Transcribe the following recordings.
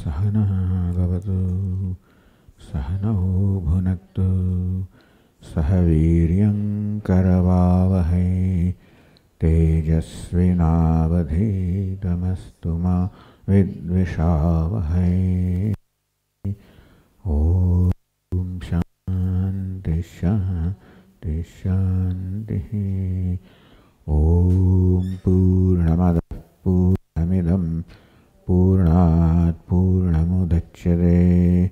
सहनः भवतु सहनौ भुनक्तु सह वीर्यं करवावहै तेजस्विनावधीतमस्तु मा विद्विषावहै ॐ शान्तिः शान्तिः ॐ पूर्णमदः पूर्णमिदम् पूर्णात् पूर्णमुदच्छ्यते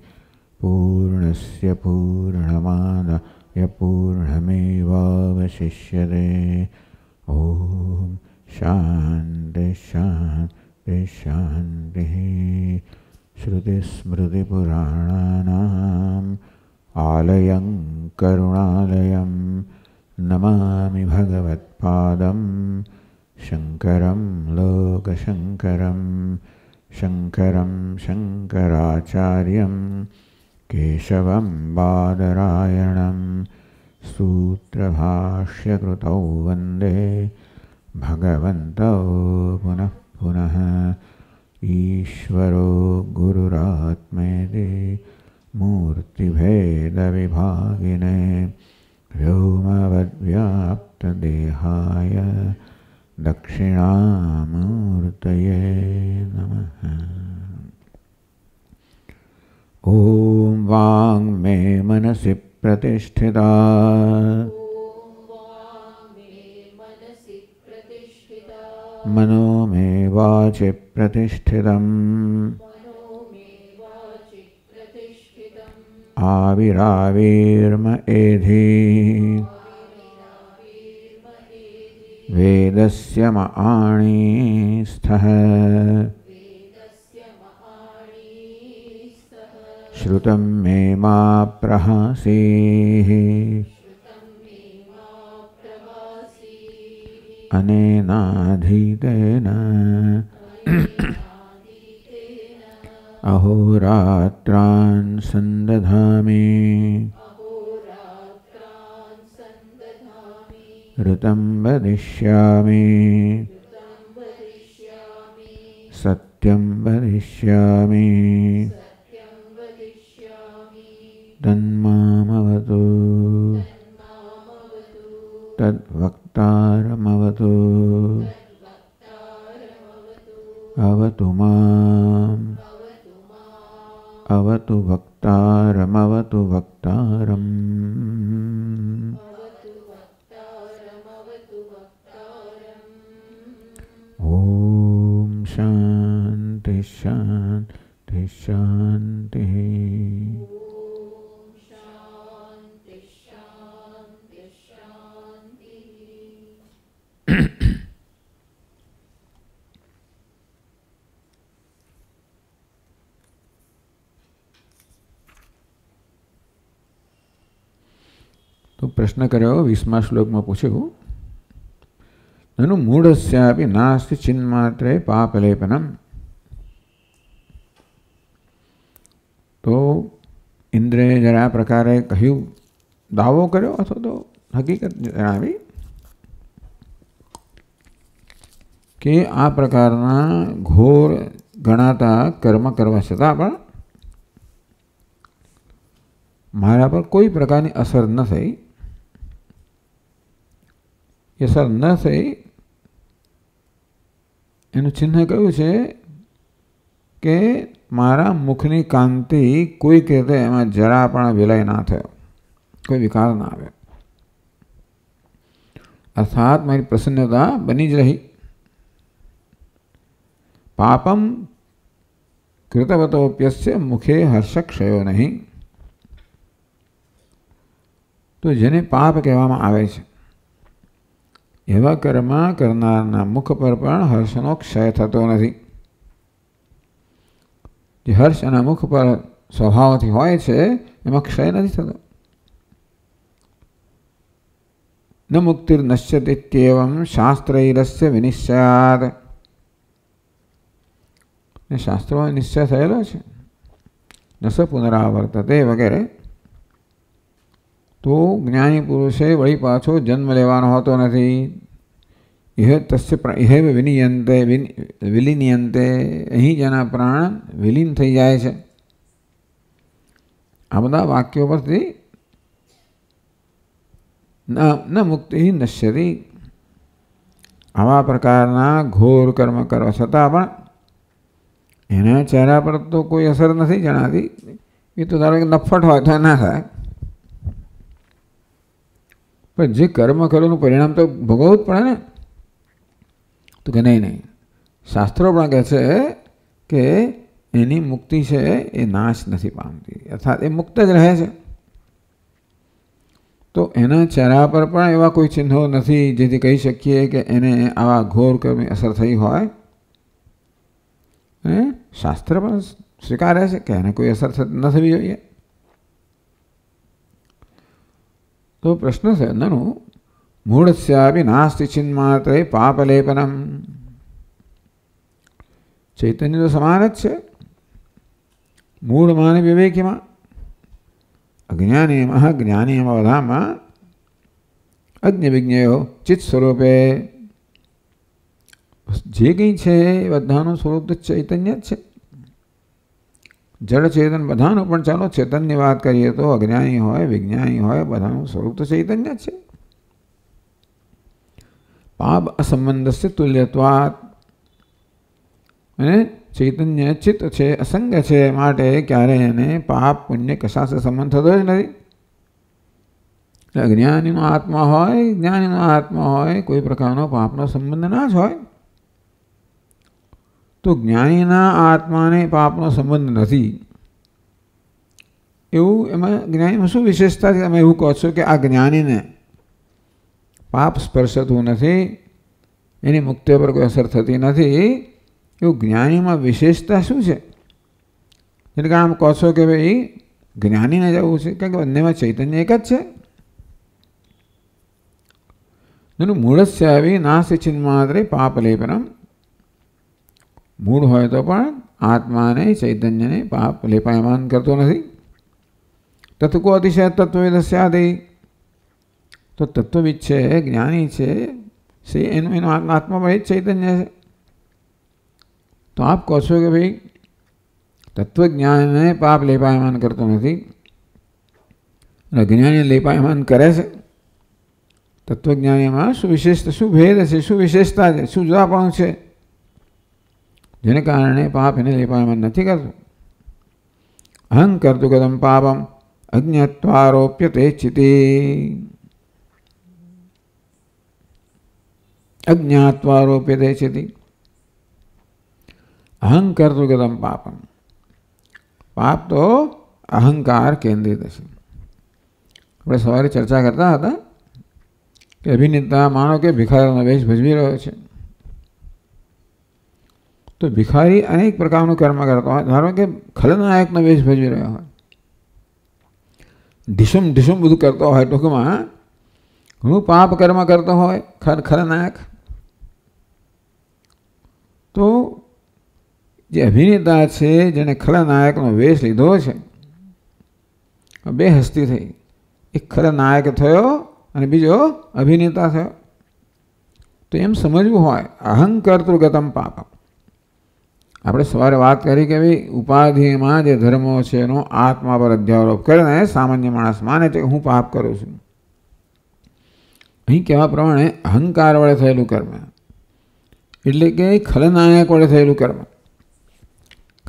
पूर्णस्य पूर्णमादयपूर्णमेवावशिष्यते पूर्णमेवावशिष्यते ॐ शान्ति शान्ते शान्तिः श्रुतिस्मृतिपुराणानाम् आलयं करुणालयं नमामि भगवत्पादं शङ्करं लोकशङ्करम् शङ्करं शङ्कराचार्यं केशवं बादरायणं सूत्रभाष्यकृतौ वन्दे भगवन्तौ पुनः पुनः ईश्वरो गुरुरात्मेति मूर्तिभेदविभागिने व्योमवद्व्याप्तदेहाय दक्षिणामूर्तये नमः ॐ वाङ् मे मनसि प्रतिष्ठिता मनो मे वाचि प्रतिष्ठितम् आविराविर्म एधि वेदस्य मआणी श्रुतं मे मा प्रहासीः अनेनाधीतेन अहोरात्रान् सन्दधामि ऋतं वदिष्यामि सत्यं वदिष्यामि तन्मामवतु तद्वक्तारमवतु अवतु माम् अवतु वक्तारमवतु वक्तारम् ओम शांति शांति शांति તો પ્રશ્ન કર્યો વીસમા શ્લોકમાં પૂછ્યું ननु मूढ़ नास्ति चिन्मात्रे पापलेपनम तो इंद्रे जरा प्रकार कहू दाव करो अथवा तो हकीकत जरा भी कि आ प्रकार घोर गणाता कर्म करवा छता पर पर कोई प्रकार की असर न थी असर न थी એનું ચિહ્ન કયું છે કે મારા મુખની કાંતિ કોઈક રીતે એમાં જરા પણ વિલય ના થયો કોઈ વિકાર ના આવ્યો અર્થાત મારી પ્રસન્નતા બની જ રહી પાપમ કૃતવતોપ્યસ્ય મુખે હર્ષ ક્ષયો નહીં તો જેને પાપ કહેવામાં આવે છે એવા કર્મા કરનારના મુખ પર પણ હર્ષનો ક્ષય થતો નથી જે હર્ષ એના મુખ પર સ્વભાવથી હોય છે એમાં ક્ષય નથી થતો ન મુક્તિર્નશ્યત ઇત્યેવમ શાસ્ત્રૈરસ્ય વિનિશ્ચયાત ને શાસ્ત્રોમાં નિશ્ચય થયેલો છે ન પુનરાવર્તતે વગેરે તો જ્ઞાની પુરુષે વળી પાછો જન્મ લેવાનો હોતો નથી ઇહ તસ્ય ઇહેવ વિનિયંતે વિલીનિયંતે અહીં જ એના પ્રાણ વિલીન થઈ જાય છે આ બધા વાક્યો પરથી ન મુક્તિ નશ્યતી આવા પ્રકારના ઘોર કર્મ કરવા છતાં પણ એના ચહેરા પર તો કોઈ અસર નથી જણાતી એ તો ધારો કે નફટ હોય તો ના થાય પણ જે કર્મ કરોનું પરિણામ તો ભોગવવું જ પડે ને તો કે નહીં નહીં શાસ્ત્રો પણ કહે છે કે એની મુક્તિ છે એ નાશ નથી પામતી અર્થાત એ મુક્ત જ રહે છે તો એના ચહેરા પર પણ એવા કોઈ ચિહ્નો નથી જેથી કહી શકીએ કે એને આવા ઘોર કર્મની અસર થઈ હોય અને શાસ્ત્ર પણ સ્વીકારે છે કે એને કોઈ અસર ન થવી જોઈએ तो प्रश्न से ननु मूढस्यापि नास्ति चिन्मात्रे पापलेपनम चैतन्य तो समान है मूढ़ मान विवेकी माँ अज्ञानी मह ज्ञानी अवधाम અજ્ઞ વિજ્ઞેયો ચિત્ત સ્વરૂપે જે કંઈ છે એ બધાનું સ્વરૂપ તો જળ ચેતન બધાનું પણ ચાલો ચેતનની વાત કરીએ તો અજ્ઞાની હોય વિજ્ઞાની હોય બધાનું સ્વરૂપ તો ચૈતન્ય છે પાપ અસંબંધસ્ય તુલ્યત્વાત અને ચૈતન્ય ચિત્ત છે અસંગ છે માટે ક્યારે એને પાપ પુણ્ય કશાશે સંબંધ થતો જ નથી એટલે અજ્ઞાનીનો આત્મા હોય જ્ઞાનીનો આત્મા હોય કોઈ પ્રકારનો પાપનો સંબંધ ના જ હોય તો જ્ઞાનીના આત્માને પાપનો સંબંધ નથી એવું એમાં જ્ઞાનીમાં શું વિશેષતા છે તમે એવું કહો છો કે આ જ્ઞાનીને પાપ સ્પર્શતું નથી એની મુક્તિ પર કોઈ અસર થતી નથી એવું જ્ઞાનીમાં વિશેષતા શું છે એટલે કે આમ કહો છો કે ભાઈ જ્ઞાનીને જવું છે કારણ કે બંનેમાં ચૈતન્ય એક જ છે એનું મૂળસ્ય જ છે આવી નાસિચિન માત્રે પાપ લેપનમ મૂળ હોય તો પણ આત્માને ચૈતન્યને પાપ લેપાયમાન કરતો નથી તત્કો અતિશય તત્વવિદ સ્યાદે તો તત્વવિદ છે જ્ઞાની છે સે એનું એનું આત્મામાં એ જ ચૈતન્ય છે તો આપ કહો છો કે ભાઈ તત્વજ્ઞાનને પાપ લેપાયમાન કરતો નથી અને અજ્ઞાની લેપાયમાન કરે છે તત્વજ્ઞાનીમાં શું વિશેષ શું ભેદ છે શું વિશેષતા છે શું જુદાપણું છે जेने कारण पाप इन्हें ने दीपात अहंकर्तु कदम पापम अज्ञत्वारोप्य चिति अज्ञात्वारोप्य चिति अहंकर्तु कदम पापम पाप तो अहंकार केन्द्रित है अपने सवारी चर्चा करता था कि अभिनेता मानो के भिखारा नवेश भजी रहो है તો ભિખારી અનેક પ્રકારનું કર્મ કરતો હોય ધારો કે ખલનાયકનો વેશ ભજવી રહ્યો હોય ઢીસુમ ઢીસુમ બધું કરતો હોય ટૂંકમાં ઘણું પાપ કર્મ કરતો હોય ખર ખલનાયક તો જે અભિનેતા છે જેણે ખલનાયકનો વેશ લીધો છે બે હસ્તી થઈ એક ખલનાયક થયો અને બીજો અભિનેતા થયો તો એમ સમજવું હોય અહંકર્તૃગતમ પાપમ આપણે સવારે વાત કરી કે ભાઈ ઉપાધિમાં જે ધર્મો છે એનો આત્મા પર અધ્યારોપ કરીને સામાન્ય માણસ માને છે કે હું પાપ કરું છું અહીં કહેવા પ્રમાણે અહંકાર વડે થયેલું કર્મ એટલે કે ખલનાયક વડે થયેલું કર્મ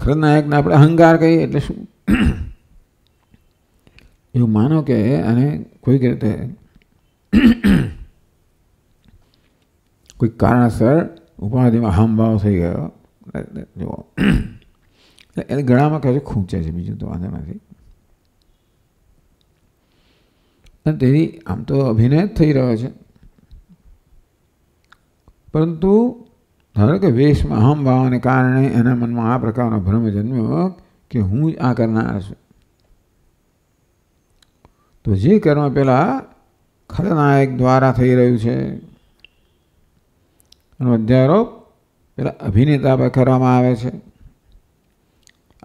ખલનાયકને આપણે અહંકાર કહીએ એટલે શું એવું માનો કે અને કોઈક રીતે કોઈ કારણસર ઉપાધિમાં હમભાવ થઈ ગયો જુઓ એટલે ગળામાં છે ખૂંચે છે બીજું તો વાંધો નથી તેની આમ તો અભિનય થઈ રહ્યો છે પરંતુ ધારો કે વેશમાં અહમ ભાવને કારણે એના મનમાં આ પ્રકારનો ભ્રમ જન્મ્યો કે હું જ આ કરનાર છું તો જે કર્મ પેલા ખલનાયક દ્વારા થઈ રહ્યું છે અને અધ્યારોપ એરા અભિનેતા બખરવામાં આવે છે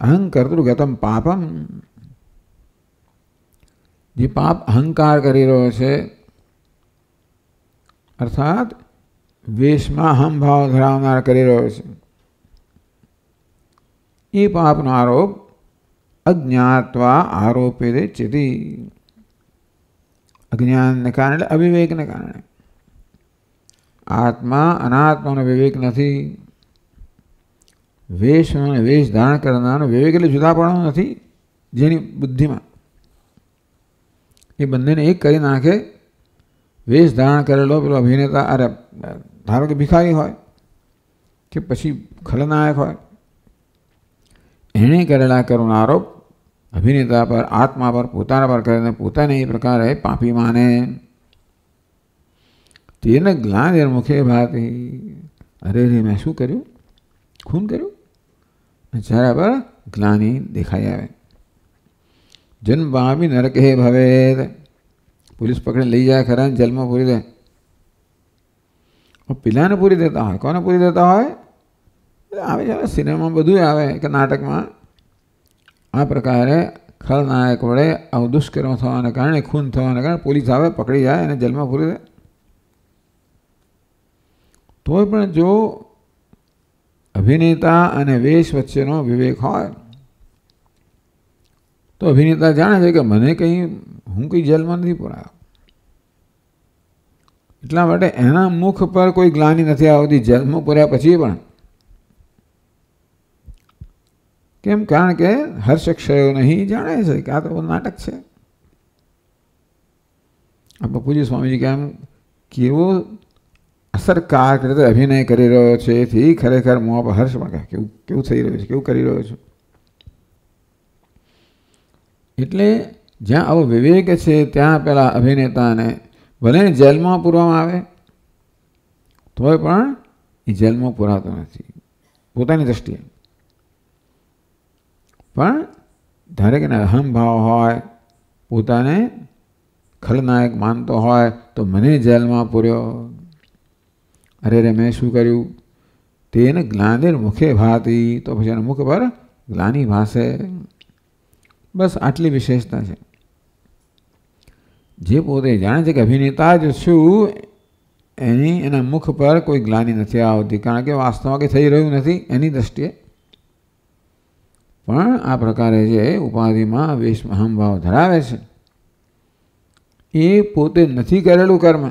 અહં કરતુ ગતં પાપં જે પાપ અહંકાર કરી રહ્યો છે અર્થાત વેષમાં હં ભાવ ધારણા કરી રહ્યો છે એ પાપ ના આરોપ અજ્ઞાતવા આરોપે દે ચિદી અજ્ઞાન ને કારણે અભિવેક ને કારણે આત્મા અનાત્માનો વિવેક નથી વેશ અને વેશ ધારણ કરનાર વિવેક એટલે જુદાપણો નથી જેની બુદ્ધિમાં એ બંનેને એક કરી નાખે વેશ ધારણ કરેલો પેલો અભિનેતા અરે ધારો કે ભિખારી હોય કે પછી ખલનાયક હોય એણે કરેલા કરુણ આરોપ અભિનેતા પર આત્મા પર પોતાના પર કરીને પોતાને એ પ્રકારે પાપી માને તેને ગ્લાન મુખે ભાતી અરે રે મેં શું કર્યું ખૂન કર્યું జారా బ జ్ఞానీ్్్్్్్్్్్్్్్్్్్్్్్్్్్్్్్్్్్్్్్్్్్్్్్్్్్్్్్్్్్్్్్్్్్్్్్్్్్్్్్్్్్్్్్్్్్్్్్్్్్్్్్్్్్్్్్్్్్్్్్్్్్్్్్్్్్్్్్్్్్్్్్్్్్్్్్్్్్్్్్్్్్్్్్్్్్్్్్్్్్్్్్్్్్్్్్్్్్్్్్్్్్్్్్్్్్్్్్్్్్్్్్్్్్్్్్్్్్్్్్్్్్్్్్్్్ અભિનેતા અને વેશ વચ્ચેનો વિવેક હોય તો અભિનેતા જાણે છે કે મને કંઈ હું કંઈ જેલમાં નથી પડાયો એટલા માટે એના મુખ પર કોઈ ગ્લાની નથી આવતી જન્મ પૂર્યા પછી પણ કેમ કારણ કે હર્ષક્ષયો નહીં જાણે છે કે આ તો નાટક છે આપણે પૂજ્ય સ્વામીજી કેમ કેવો અસરકાર રીતે અભિનય કરી રહ્યો છે એથી ખરેખર હું આપ હર્ષમાં કહે કેવું કેવું થઈ રહ્યું છે કેવું કરી રહ્યો છું એટલે જ્યાં આવો વિવેક છે ત્યાં પેલા અભિનેતાને ભલે જેલમાં પૂરવામાં આવે તોય પણ એ જેલમાં પુરાતો નથી પોતાની દ્રષ્ટિએ પણ ધારે કે અહમભાવ હોય પોતાને ખલનાયક માનતો હોય તો મને જેલમાં પૂર્યો અરે રે મેં શું કર્યું તેને ગ્લાનિર મુખે ભાતી તો પછી એના મુખ પર ગ્લાની ભાષે બસ આટલી વિશેષતા છે જે પોતે જાણે છે કે અભિનેતા જ છું એની એના મુખ પર કોઈ ગ્લાની નથી આવતી કારણ કે વાસ્તવમાં કે થઈ રહ્યું નથી એની દ્રષ્ટિએ પણ આ પ્રકારે જે ઉપાધિમાં વિશ્વ ભાવ ધરાવે છે એ પોતે નથી કરેલું કર્મ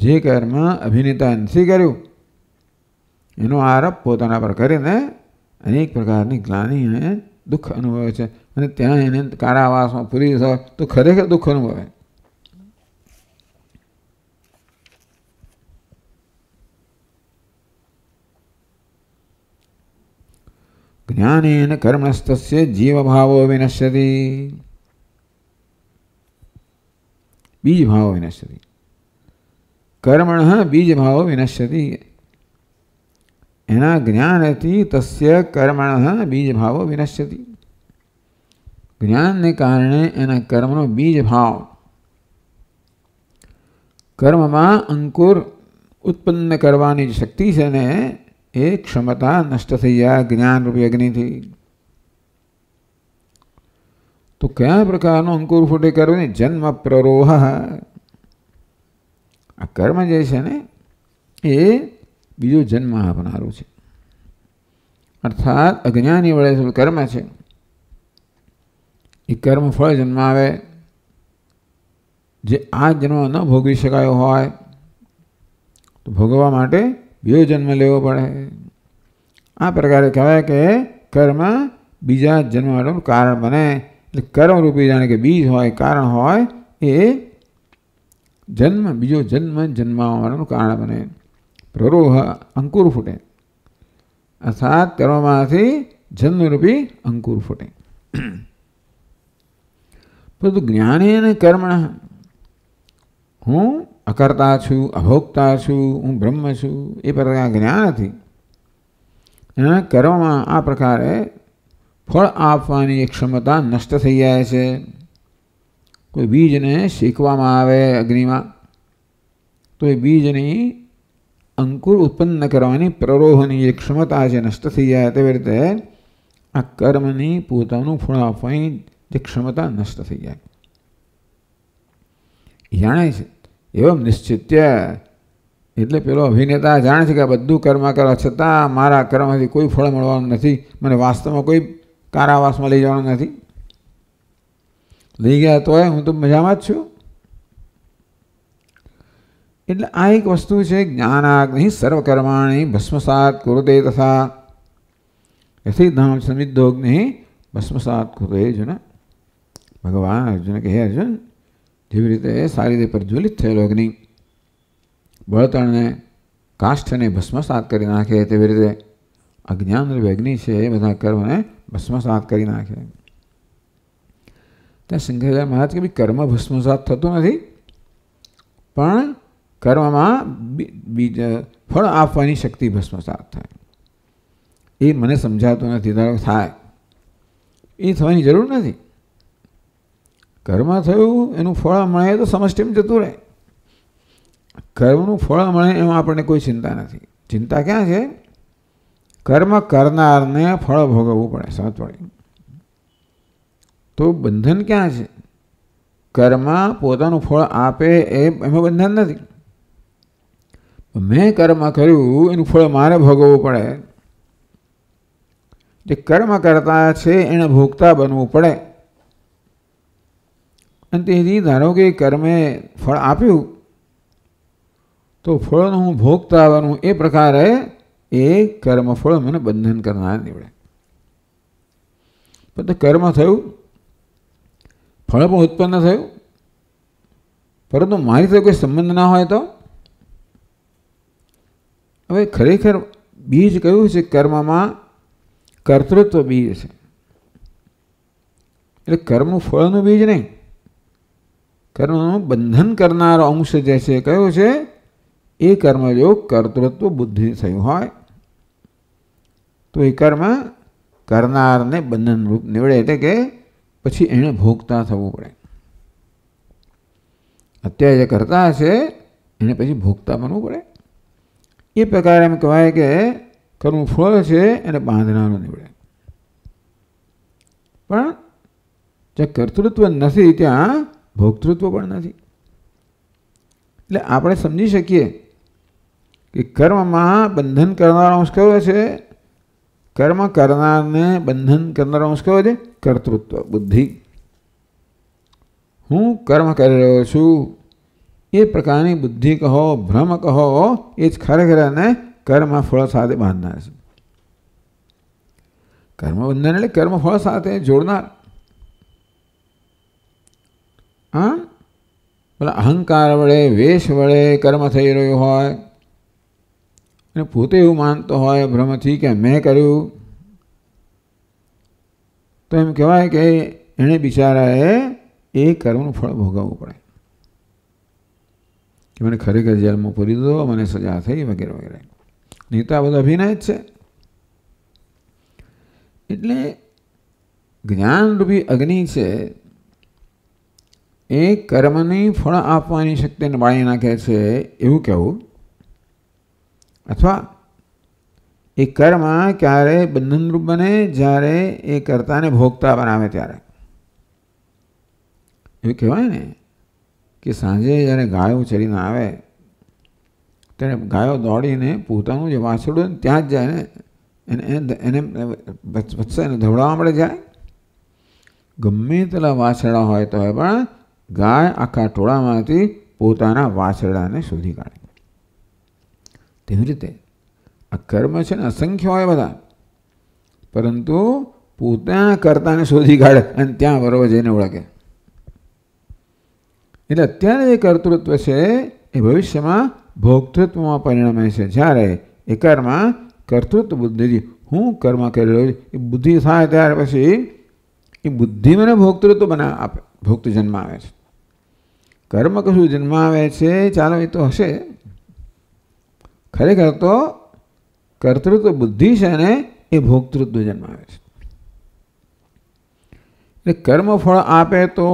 જે કાર્યમાં અભિનેતા અંશે કર્યું એનો આરોપ પોતાના પર કરીને અનેક પ્રકારની ગ્લાની અને દુઃખ અનુભવે છે અને ત્યાં એને કારાવાસમાં પૂરી થાય તો ખરેખર દુઃખ અનુભવે જ્ઞાનેન કર્મસ્તસ્ય જીવભાવો વિનશ્યતિ બીજ ભાવો વિનશ્યતિ कर्मण बीज भाव विनश्यति एना ज्ञान थी तस् कर्मण बीज भाव विनश्यति ज्ञान ने कारण एना कर्म बीज भाव कर्म में अंकुर उत्पन्न करने शक्ति से क्षमता नष्ट थी जाए ज्ञान रूपी अग्नि थी तो क्या प्रकार अंकुर फूटे कर्म जन्म प्ररोह આ કર્મ જે છે ને એ બીજો જન્મ આપનારું છે અર્થાત અજ્ઞાની વડે કર્મ છે એ કર્મ ફળ જન્મ આવે જે આ જન્મ ન ભોગવી શકાયો હોય તો ભોગવવા માટે બીજો જન્મ લેવો પડે આ પ્રકારે કહેવાય કે કર્મ બીજા જન્મ કારણ બને એટલે કર્મરૂપી જાણે કે બીજ હોય કારણ હોય એ જન્મ બીજો જન્મ જન્માવાનું કારણ બને પ્રરોહ અંકુર ફૂટે અર્થાત કર્મમાંથી જન્મરૂપી અંકુર ફૂટે પરંતુ જ્ઞાનેને કર્મણ હું અકર્તા છું અભોક્તા છું હું બ્રહ્મ છું એ પ્રકાર જ્ઞાન હતી એના કર્મમાં આ પ્રકારે ફળ આપવાની ક્ષમતા નષ્ટ થઈ જાય છે એ બીજને શીકવામાં આવે અગનીમાં તો એ બીજને અંકુર ઉત્પન્ન કરવાની પ્રરોહની ક્ષમતા જનસ્ત થઈ અતર્તે અ કર્મની પોતાનું ફળ આપવાની ક્ષમતા નષ્ટ થઈ જાય જાણે એવમ નિશ્ચિત્ય એટલે પેલો અભિનેતા જાણે છે કે બધું કર્મ કરવા છતાં મારા કર્મથી કોઈ ફળ મળવાનું નથી મને વાસ્તવમાં કોઈ કરાવાસ મળી જવાનું નથી લઈ ગયા તોય હું તો મજામાં જ છું એટલે આ એક વસ્તુ છે જ્ઞાનાગ્નિ સર્વકર્માણી ભસ્મસાત કુરુતે તથા યથિધામ સમિદ્ધોગ્નિ ભસ્મસાત કુરુતે અર્જુન ભગવાન અર્જુન કહે અર્જુન જેવી રીતે સારી રીતે પ્રજ્વલિત થયેલો અગ્નિ બળતણને કાષ્ઠને ભસ્મસાત કરી નાખે તેવી રીતે અજ્ઞાનરૂપી અગ્નિ છે એ બધા કર્મને ભસ્મસાત કરી નાખે ત્યાં શંકરાચાર્ય મહારાજ કે ભાઈ કર્મ ભસ્મસાત થતો નથી પણ કર્મમાં ફળ આપવાની શક્તિ ભસ્મસાત થાય એ મને સમજાતો નથી ધારો થાય એ થવાની જરૂર નથી કર્મ થયું એનું ફળ મળે તો સમષ્ટિમ જતું રહે કર્મનું ફળ મળે એમાં આપણને કોઈ ચિંતા નથી ચિંતા ક્યાં છે કર્મ કરનારને ફળ ભોગવવું પડે સમજ પડી તો બંધન ક્યાં છે કર્મ પોતાનું ફળ આપે એ એમાં બંધન નથી મેં કર્મ કર્યું એનું ફળ મારે ભોગવવું પડે જે કર્મ કરતા છે એને ભોગતા બનવું પડે અને તેથી ધારો કે કર્મે ફળ આપ્યું તો ફળનું હું ભોગતા બનવું એ પ્રકારે એ કર્મ ફળ મને બંધન કરનાર નીવડે પણ કર્મ થયું ફળ પણ ઉત્પન્ન થયું પરંતુ મારી સાથે કોઈ સંબંધ ના હોય તો હવે ખરેખર બીજ કયું છે કર્મમાં કર્તૃત્વ બીજ છે એટલે કર્મનું ફળનું બીજ નહીં કર્મનું બંધન કરનારો અંશ જે છે કયો છે એ કર્મ જો કર્તૃત્વ બુદ્ધિ થયું હોય તો એ કર્મ કરનારને બંધનરૂપ નીવડે એટલે કે પછી એણે ભોગતા થવું પડે અત્યારે જે કરતા હશે એને પછી ભોગતા બનવું પડે એ પ્રકારે એમ કહેવાય કે કરવું ફળ છે એને બાંધનારું નીવડે પણ જે કર્તૃત્વ નથી ત્યાં ભોગતૃત્વ પણ નથી એટલે આપણે સમજી શકીએ કે કર્મમાં બંધન કરનારો અંશ કયો છે કર્મ કરનારને બંધન કરનારો અંશ કયો છે કર્તૃત્વ બુદ્ધિ હું કર્મ કરી રહ્યો છું એ પ્રકારની બુદ્ધિ કહો ભ્રમ કહો એ જ ખરેખર એને કર્મ ફળ સાથે બાંધનાર છે કર્મ બંધન એટલે કર્મ ફળ સાથે જોડનાર હા પેલા અહંકાર વડે વેશ વડે કર્મ થઈ રહ્યું હોય અને પોતે એવું માનતો હોય ભ્રમથી કે મેં કર્યું તો એમ કહેવાય કે એણે બિચારાએ એ કર્મનું ફળ ભોગવવું પડે કે મને ખરેખર જેલમાં પૂરી દીધો મને સજા થઈ વગેરે વગેરે નહીં તો આ બધો અભિનય જ છે એટલે જ્ઞાનરૂપી અગ્નિ છે એ કર્મની ફળ આપવાની શક્તિને બાળી નાખે છે એવું કહેવું અથવા એ કર્મ ક્યારે બંધનરૂપ બને જ્યારે એ કરતાને ભોગતા બનાવે ત્યારે એવું કહેવાય ને કે સાંજે જ્યારે ગાયો ચરીને આવે ત્યારે ગાયો દોડીને પોતાનું જે વાછડું ત્યાં જ જાય ને એને એને વચ્ચે એને ધવડાવવા માટે જાય ગમે તેટલા વાછડા હોય તો પણ ગાય આખા ટોળામાંથી પોતાના વાછડાને શોધી કાઢે તેવી રીતે આ કર્મ છે ને અસંખ્ય હોય બધા પરંતુ પોતા કરતાને શોધી કાઢે અને ત્યાં બરોબર જઈને ઓળખે એટલે અત્યારે જે કર્તૃત્વ છે એ ભવિષ્યમાં ભોક્તૃત્વમાં પરિણમે છે જ્યારે એ કર્મ કર્તૃત્વ બુદ્ધિથી હું કર્મ કરી રહ્યો છું એ બુદ્ધિ થાય ત્યાર પછી એ બુદ્ધિ મને ભોક્તૃત્વ બના આપે ભોક્ત જન્મ આવે છે કર્મ કશું જન્મ આવે છે ચાલો એ તો હશે ખરેખર તો કર્તૃત્વ બુદ્ધિ છે ને એ ભોક્તૃત્વ આવે છે એટલે કર્મફળ આપે તો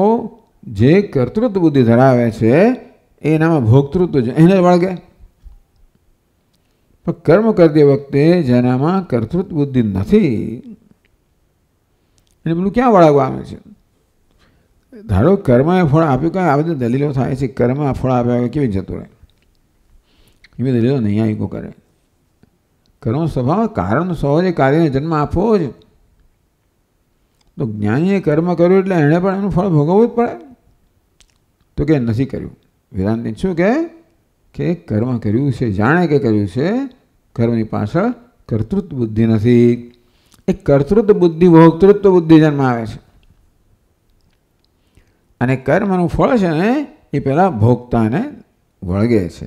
જે કર્તૃત્વ બુદ્ધિ ધરાવે છે એનામાં ભોક્તૃત્વ એને વળગે પણ કર્મ કરતી વખતે જેનામાં કર્તૃત્વ બુદ્ધિ નથી એને પેલું ક્યાં વળગવા આવે છે ધારો કર્મ એ ફળ આપ્યું કાંઈ આવી દલીલો થાય છે કર્મ ફળ આપ્યા કેવી જતું રહે એ બધી રીતો નહીં આયકો કરે કર્મ સ્વભાવ કારણ સહજે કાર્યને જન્મ આપવો જ તો જ્ઞાનીએ કર્મ કર્યું એટલે એણે પણ એનું ફળ ભોગવવું જ પડે તો કે નથી કર્યું વેદાંતિ શું કહે કે કર્મ કર્યું છે જાણે કે કર્યું છે કર્મની પાછળ કર્તૃત્વ બુદ્ધિ નથી એ કર્તૃત્વ બુદ્ધિ ભોગતૃત્વ બુદ્ધિ જન્મ આવે છે અને કર્મનું ફળ છે ને એ પહેલાં ભોગતાને વળગે છે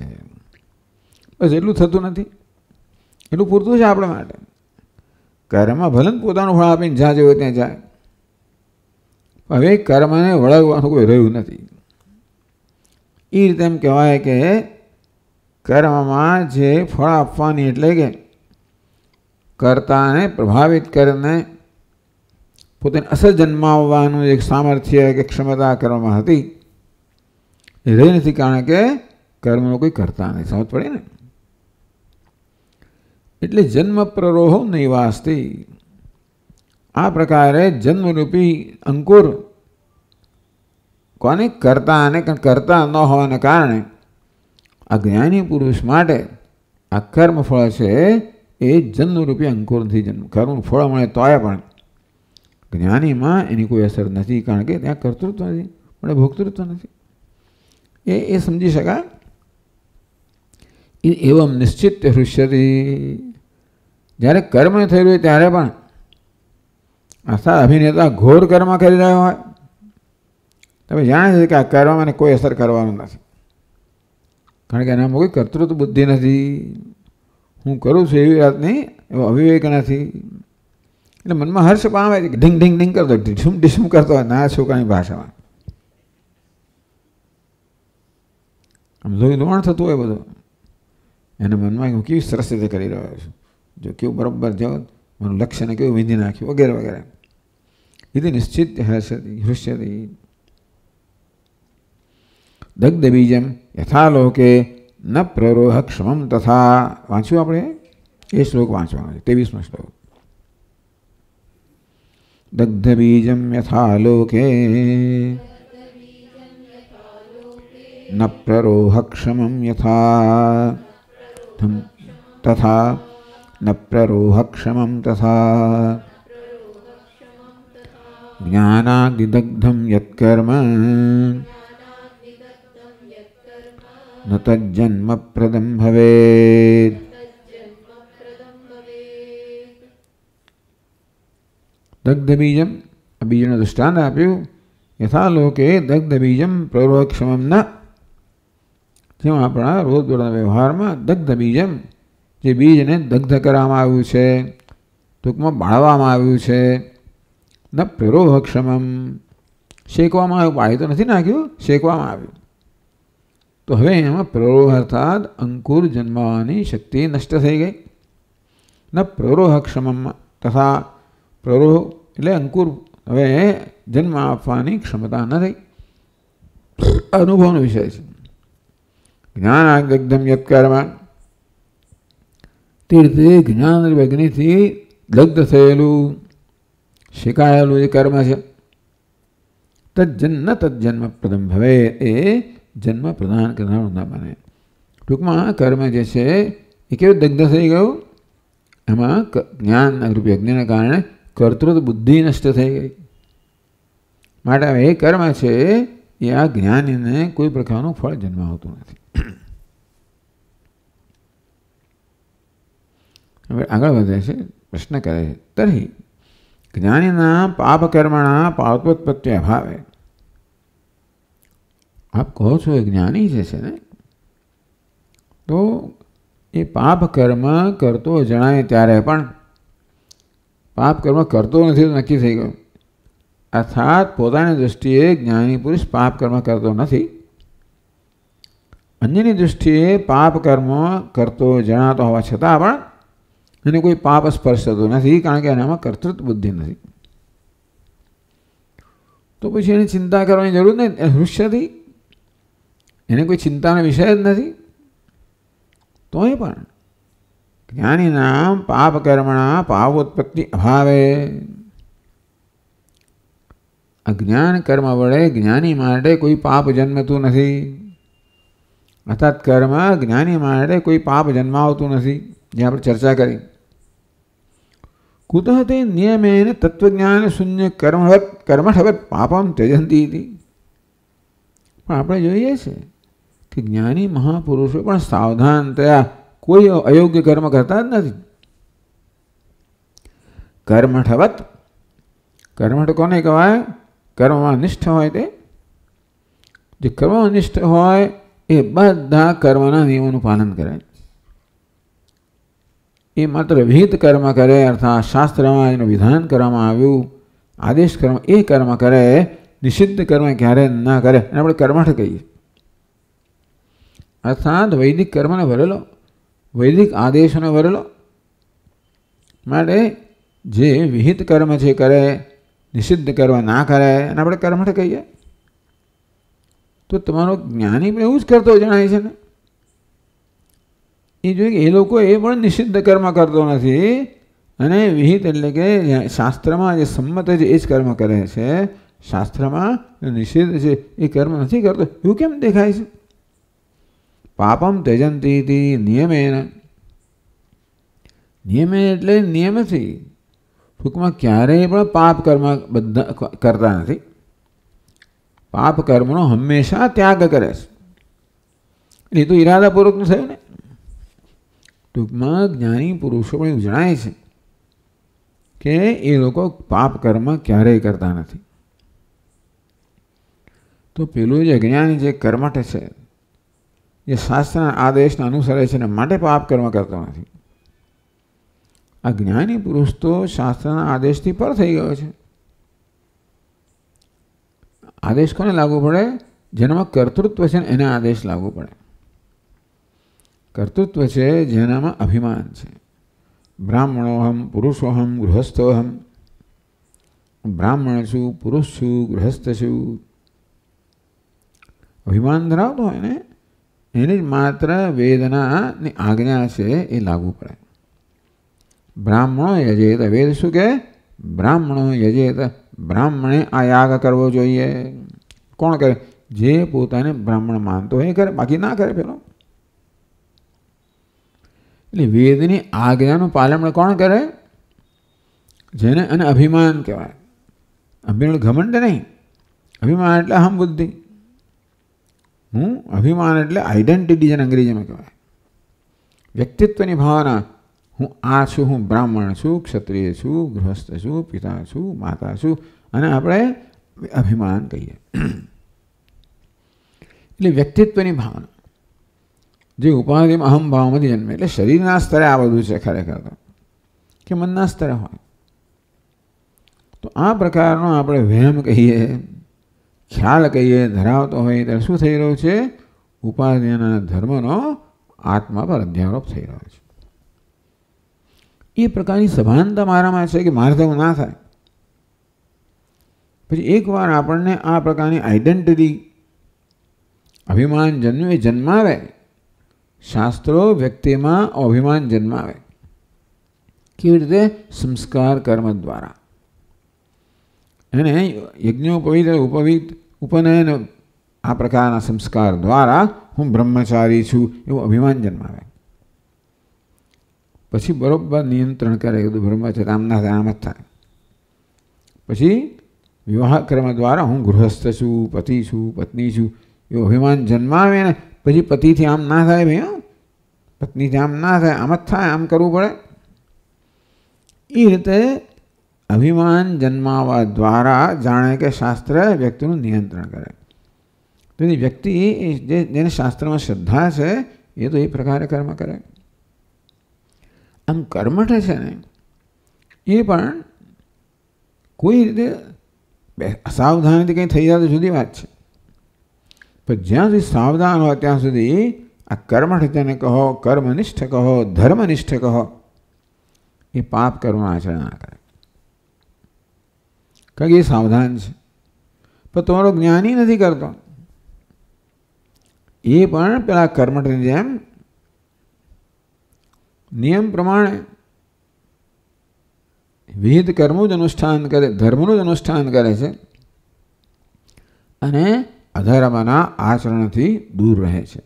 એ જેલું થતું નથી એનું પૂરતું છે આપણે માટે કર્મ ભલનું પોતાનું ફળ આપણને જ્યાં જોઈએ ત્યાં જાય હવે કર્મને ઓળગવાનું કોઈ રહ્યું નથી ઈ રીતે એમ કહેવાય કે કર્મમાં જે ફળ આપવાની એટલે કે કરતાને પ્રભાવિત કરીને પુદન અસલ જન્મ આવવાનું એક સામર્થ્ય કે ક્ષમતા કર્મમાં હતી એ રહી નથી કારણ કે કર્મનો કોઈ કર્તા નથી સમજ પડી ને એટલે જન્મ પ્રરોહો નૈવાસ્તિ આ પ્રકારે જન્મરૂપી અંકુર કોને કરતા અને કરતા ન હોવાને કારણે આ જ્ઞાની પુરુષ માટે આ કર્મ ફળ છે એ જન્મરૂપી અંકુરથી જન્મ કર્મ ફળ મળે તોય પણ જ્ઞાનીમાં એની કોઈ અસર નથી કારણ કે ત્યાં કર્તૃત્વ નથી પણ ભોક્તૃત્વ નથી એ એ સમજી શકાય એવમ નિશ્ચિત હૃષ્યથી જ્યારે કર્મ થયેલું હોય ત્યારે પણ આસ્થા અભિનેતા ઘોર કર્મ કરી રહ્યો હોય તમે જાણે છે કે આ કર્મ કોઈ અસર કરવાનું નથી કારણ કે એનામાં કોઈ કર્તૃત્વ બુદ્ધિ નથી હું કરું છું એવી વાત નહીં એવો અવિવેક નથી એટલે મનમાં હર્ષ પામે છે ઢીંગ ઢીંગ ઢીંગ કરતો ઢીસુમ ઢીસુમ કરતો હોય ના છોકરાની ભાષામાં આમ જોઈ દોણ થતું હોય બધું એને મનમાં હું કેવી સરસ રીતે કરી રહ્યો છું जो क्यों बराबर थे मन लक्षण क्यों विधि नाख्य वगैरह वगैरह यदि निश्चित है सदी हृष्य दग्ध बीज यथा न प्ररोहक्षम क्षम तथा वाँच आप श्लोक तेवीस तेवीसमो श्लोक दग्ध बीज यथा लोके न प्ररोहक्षम यथा तथा न प्ररोहक्षमं तथा ज्ञानाग्निदग्धं यत्कर्म न प्रदम तज्जन्मप्रदं भवेत् दग्धबीजम् अबीजनदृष्टान्तापि यथा लोके दग्धबीजं प्ररोक्षम न किमपणा रोद्वरणव्यवहारमा दग्धबीजं જે બીજને ધગધકરામ આવ્યુ છે તુકમાં બાળવામાં આવ્યુ છે ન પ્રરોહ ક્ષમમ શેકવામાં આવો પાઇતો નથી ના ક્યો શેકવામાં આવ્યુ તો હવે એમાં પ્રરોહ અર્થાત अंकुर जन्માની શક્તિ નષ્ટ થઈ ગઈ ન પ્રરોહ ક્ષમમ તથા પ્રરોહ એટલે अंकુર હવે જન્મ આપવાની ક્ષમતા ન રહી અનુભવનો વિષય છે જ્ઞાન આગદ્દમ્યત કારમાં તે રીતે જ્ઞાન અગ્નિથી લગ્ન થયેલું શેકાયેલું જે કર્મ છે તજ્જન્ન તજન્મ પ્રથમ ભવે એ જન્મ પ્રદાન કરનારું ના બને ટૂંકમાં કર્મ જે છે એ કેવું દગ્ધ થઈ ગયું એમાં જ્ઞાન રૂપી અગ્નિને કારણે કર્તૃત્વ બુદ્ધિ નષ્ટ થઈ ગઈ માટે હવે એ કર્મ છે એ આ જ્ઞાનીને કોઈ પ્રકારનું ફળ જન્માવતું નથી आग वे प्रश्न करे तरी ज्ञा पापकर्मण पापोत्पत्ति अभाव आप कहो छो ज्ञानी जैसे तो ये पाप कर्म करते जनाए तरह पाप कर्म करते नहीं तो नक्की थी गय अर्थात पोता दृष्टिए ज्ञानी पुरुष पाप कर्म करते नहीं अन्य दृष्टिए पाप कर्म करते जनाता तो होवा छता એને કોઈ પાપ સ્પર્શ થતો નથી કારણ કે એનામાં કર્તૃત્વ બુદ્ધિ નથી તો પછી એની ચિંતા કરવાની જરૂર નહીં એ હૃષ્યથી એને કોઈ ચિંતાનો વિષય જ નથી તોય પણ જ્ઞાનીનામ પાપ કર્મણા પાવોત્પત્તિ અભાવે અજ્ઞાન કર્મ વડે જ્ઞાની માટે કોઈ પાપ જન્મતું નથી અર્થાત કર્મ જ્ઞાની માટે કોઈ પાપ જન્માવતું નથી જે આપણે ચર્ચા કરી कुतहतये नियमे तत्वज्ञान शून्य कर्महवत् कर्महवत् पापं तेजन्ति इति आपाड़े જોઈએ છે કે ज्ञानी महापुरुष पण सावधानतया કોઈ અયોગ્ય કર્મ કરતા જ નથી કર્મહવત કર્મણ કોને કહેવાય കർમાં નિષ્ઠ હોય તે જે કર્મ નિષ્ઠ હોય એ બધું આ કરવાના નિયમનું પાલન કરે છે ઈ મત્ર વિഹിત કર્મ કરે અર્થાત શાસ્ત્રમાં એનો વિધાન કરવામાં આવ્યું આદેશ કર્મ એ કર્મ કરે નિષિદ્ધ કર્મ ક્યારે ના કરે એને આપણે કર્મઠા કહીએ અસાંત વૈદિક કર્મને વરેલો વૈદિક આદેશનો વરેલો મારે જે વિഹിત કર્મ જે કરે નિષિદ્ધ કર્મ ના કરે એને આપણે કર્મઠા કહીએ તો તમારો ज्ञानी એ ઊજ જ કરતો જણાય છે ને એ લોકો એ પણ નિષિદ્ધ કર્મ કરતો નથી અને વિહીત એટલે કે શાસ્ત્રમાં જે સम्मत જે કર્મ કરે છે શાસ્ત્રમાં તો નિષિદ્ધ છે એ કર્મ નથી કરતો કેમ દેખાય છે પાપમ તેજંતિતી નિયમેન નિયમે એટલે નિયમથી કુમા ક્યારે પણ પાપ કર્મ કરતા નથી પાપ કર્મોનો હંમેશા ત્યાગ કરે છે એ તો ઈરાદાપૂર્વકનો છે ને ટૂંકમાં જ્ઞાની પણ એવું જણાય છે કે એ લોકો પાપ કર્મ ક્યારેય કરતા નથી તો પેલું જે અજ્ઞાની જે કર્મઠ છે એ શાસ્ત્રના આદેશને અનુસરે છે ને માટે પાપ કર્મ કરતો નથી આ જ્ઞાની પુરુષ તો શાસ્ત્રના આદેશથી પર થઈ ગયો છે આદેશ કોને લાગુ પડે જેનામાં કર્તૃત્વ છે ને એને આદેશ લાગુ પડે કર્તૃત્વ છે જેનામાં અભિમાન છે બ્રાહ્મણોહમ પુરુષોહમ ગૃહસ્થોહમ બ્રાહ્મણ છું પુરુષ છું ગૃહસ્થ છું અભિમાન ધરાવતો હોય ને એની જ માત્ર વેદનાની આજ્ઞા છે એ લાગુ પડે બ્રાહ્મણો યજેત વેદ શું કે બ્રાહ્મણો યજેત બ્રાહ્મણે આ યાગ કરવો જોઈએ કોણ કરે જે પોતાને બ્રાહ્મણ માનતો હોય એ કરે બાકી ના કરે પેલો લે વેદની આज्ञाનું પાલન કોણ કરે જેને અન અભિમાન કહેવાય અભિમાન ઘમંડ નહી અભિમાન એટલે હમ બુદ્ધિ હું અભિમાન એટલે આઈડેન્ટિટી જન અંગ્રેજીમાં કહેવાય વ્યક્તિત્વ નિભાન હું આ છું હું બ્રાહ્મણ છું ક્ષત્રિય છું ગૃહસ્થ છું પિતા છું માતા છું અને આપણે અભિમાન કહીએ એટલે વ્યક્તિત્વ નિભાન જે ઉપાધિમાં અહમ જન્મે એટલે શરીરના સ્તરે આ બધું છે ખરેખર તો કે મનના સ્તરે હોય તો આ પ્રકારનો આપણે વહેમ કહીએ ખ્યાલ કહીએ ધરાવતો હોય ત્યારે શું થઈ રહ્યું છે ઉપાધિના ધર્મનો આત્મા પર અધ્યારોપ થઈ રહ્યો છે એ પ્રકારની સભાનતા મારામાં છે કે મારે તેવું ના થાય પછી એકવાર આપણને આ પ્રકારની આઈડેન્ટિટી અભિમાન જન્મે જન્માવે શાસ્ત્રો વ્યક્તિમાં અભિમાન જન્માવે કેવી રીતે સંસ્કાર કર્મ દ્વારા એને યજ્ઞોપવિત ઉપવિત ઉપનયન આ પ્રકારના સંસ્કાર દ્વારા હું બ્રહ્મચારી છું એવું અભિમાન જન્માવે પછી બરોબર નિયંત્રણ કરે કીધું બ્રહ્મચારી આમના આમ જ થાય પછી વિવાહ ક્રમ દ્વારા હું ગૃહસ્થ છું પતિ છું પત્ની છું એવું અભિમાન જન્માવે ને પરી પતિ થી આમ ના થાય ભી હો પત્ની આમ ના થાય અમથ થાય આમ કરવું પડે ઈ રીતે અભિમાન જન્માવા દ્વારા જાણે કે શાસ્ત્ર વ્યક્તિ નું નિયંત્રણ કરે તો એ વ્યક્તિ જે શાસ્ત્ર માં શ્રદ્ધા છે એ તો એ પ્રકાર કર્મ કરે આમ કર્મ છે ને એ પણ કોઈ રીતે અસાવધાન થી કઈ થઈ જાય તો સુધી વાત છે પર જ્યાં રી સાવધાન આવ્યાસ દી કર્મહિતન કહો કર્મનિષ્ઠ કહો ધર્મનિષ્ઠ કહો એ પાપ કરવા છા ના કરે કગે સાવધાન છે પર તમારો જ્ઞાની નથી કરતા એ પણ પેલા કર્મત્ર તેમ નિયમ પ્રમાણે વિધ કર્મનું અનુષ્ઠાન કરે ધર્મનું અનુષ્ઠાન કરે છે અને અધર્મના આચરણથી દૂર રહે છે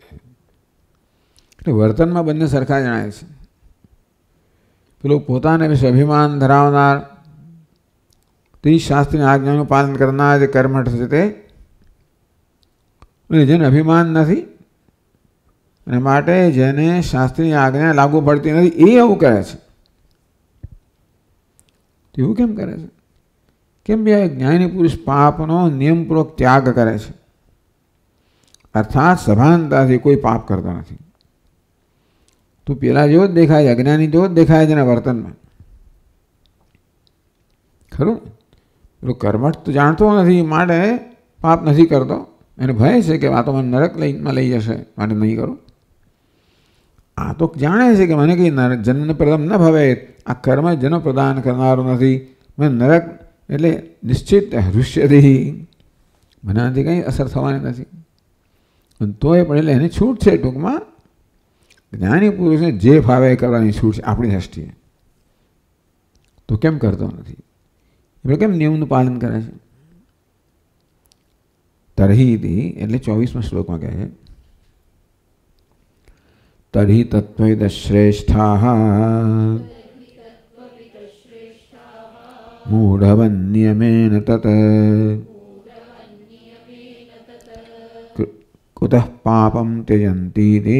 એટલે વર્તનમાં બંને સરખા જણાય છે પેલું પોતાને વિશે અભિમાન ધરાવનાર તે શાસ્ત્રીની આજ્ઞાનું પાલન કરનાર જે કર્મઠ છે તે અને જેને અભિમાન નથી અને માટે જેને શાસ્ત્રીની આજ્ઞા લાગુ પડતી નથી એ એવું કરે છે એવું કેમ કરે છે કેમ બે જ્ઞાની પુરુષ પાપનો નિયમપૂર્વક ત્યાગ કરે છે અર્થાત સભાનતાથી કોઈ પાપ કરતા નથી તું પેલા જેવો જ દેખાય છે અજ્ઞાની જેવો જ દેખાય છે એના વર્તનમાં ખરું પેલું કર્મઠ તો જાણતો નથી માટે પાપ નથી કરતો એને ભય છે કે આ તો મને નરક લઈમાં લઈ જશે માટે નહીં કરું આ તો જાણે છે કે મને કંઈ નરક જન્મને પ્રદાન ન ભવે આ કર્મ જન્મ પ્રદાન કરનારો નથી મને નરક એટલે નિશ્ચિત હૃષ્યથી મને આનાથી કંઈ અસર થવાની નથી તોય પણ એટલે એની છૂટ છે ટૂંકમાં જ્ઞાની પુરુષને જે ફાવે કરવાની છૂટ છે આપણી દ્રષ્ટિએ તો કેમ કરતો નથી એટલે કેમ નિયમનું પાલન કરે છે તરહીથી એટલે ચોવીસમાં શ્લોકમાં કહે છે તરહી તત્વિદ શ્રેષ્ઠા મૂઢવન્યમેન તત कुतः पापं त्यजन्तीति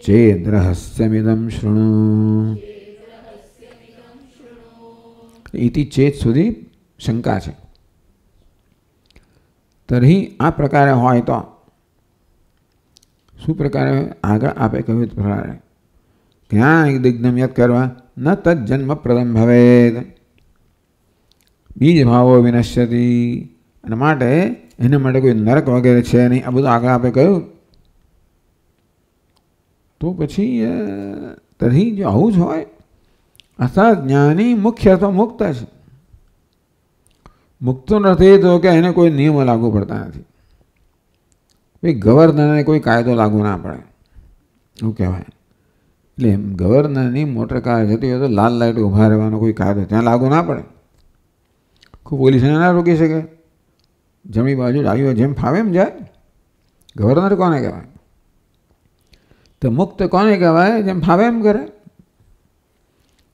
चेद्रहस्यमिदं शृणु इति ચેત સુધી શંકા છે તરી આ પ્રકારે હોય તો શું પ્રકારે આગળ આપે કહ્યું પ્રકારે જ્ઞાન દિગ્નમ યત કરવા ન તજ્જન્મ પ્રદમ ભવેદ બીજ ભાવો વિનશ્યતી અને માટે એના માટે કોઈ નરક વગેરે છે નહીં આ બધું આગળ આપે કહ્યું તો પછી તરી જો આવું જ હોય અથવા જ્ઞાની મુખ્ય અથવા મુક્ત છે મુક્ત નથી તો કે એને કોઈ નિયમો લાગુ પડતા નથી ભાઈ ગવર્નરને કોઈ કાયદો લાગુ ના પડે શું કહેવાય એટલે એમ ગવર્નરની મોટર કાર જતી હોય તો લાલ લાઇટ ઊભા રહેવાનો કોઈ કાયદો ત્યાં લાગુ ના પડે કોઈ પોલીસને ના રોકી શકે જમણી બાજુ ડાબી બાજુ જેમ ફાવે એમ જાય ગવર્નર કોને કહેવાય તો મુક્ત કોને કહેવાય જેમ ફાવે એમ કરે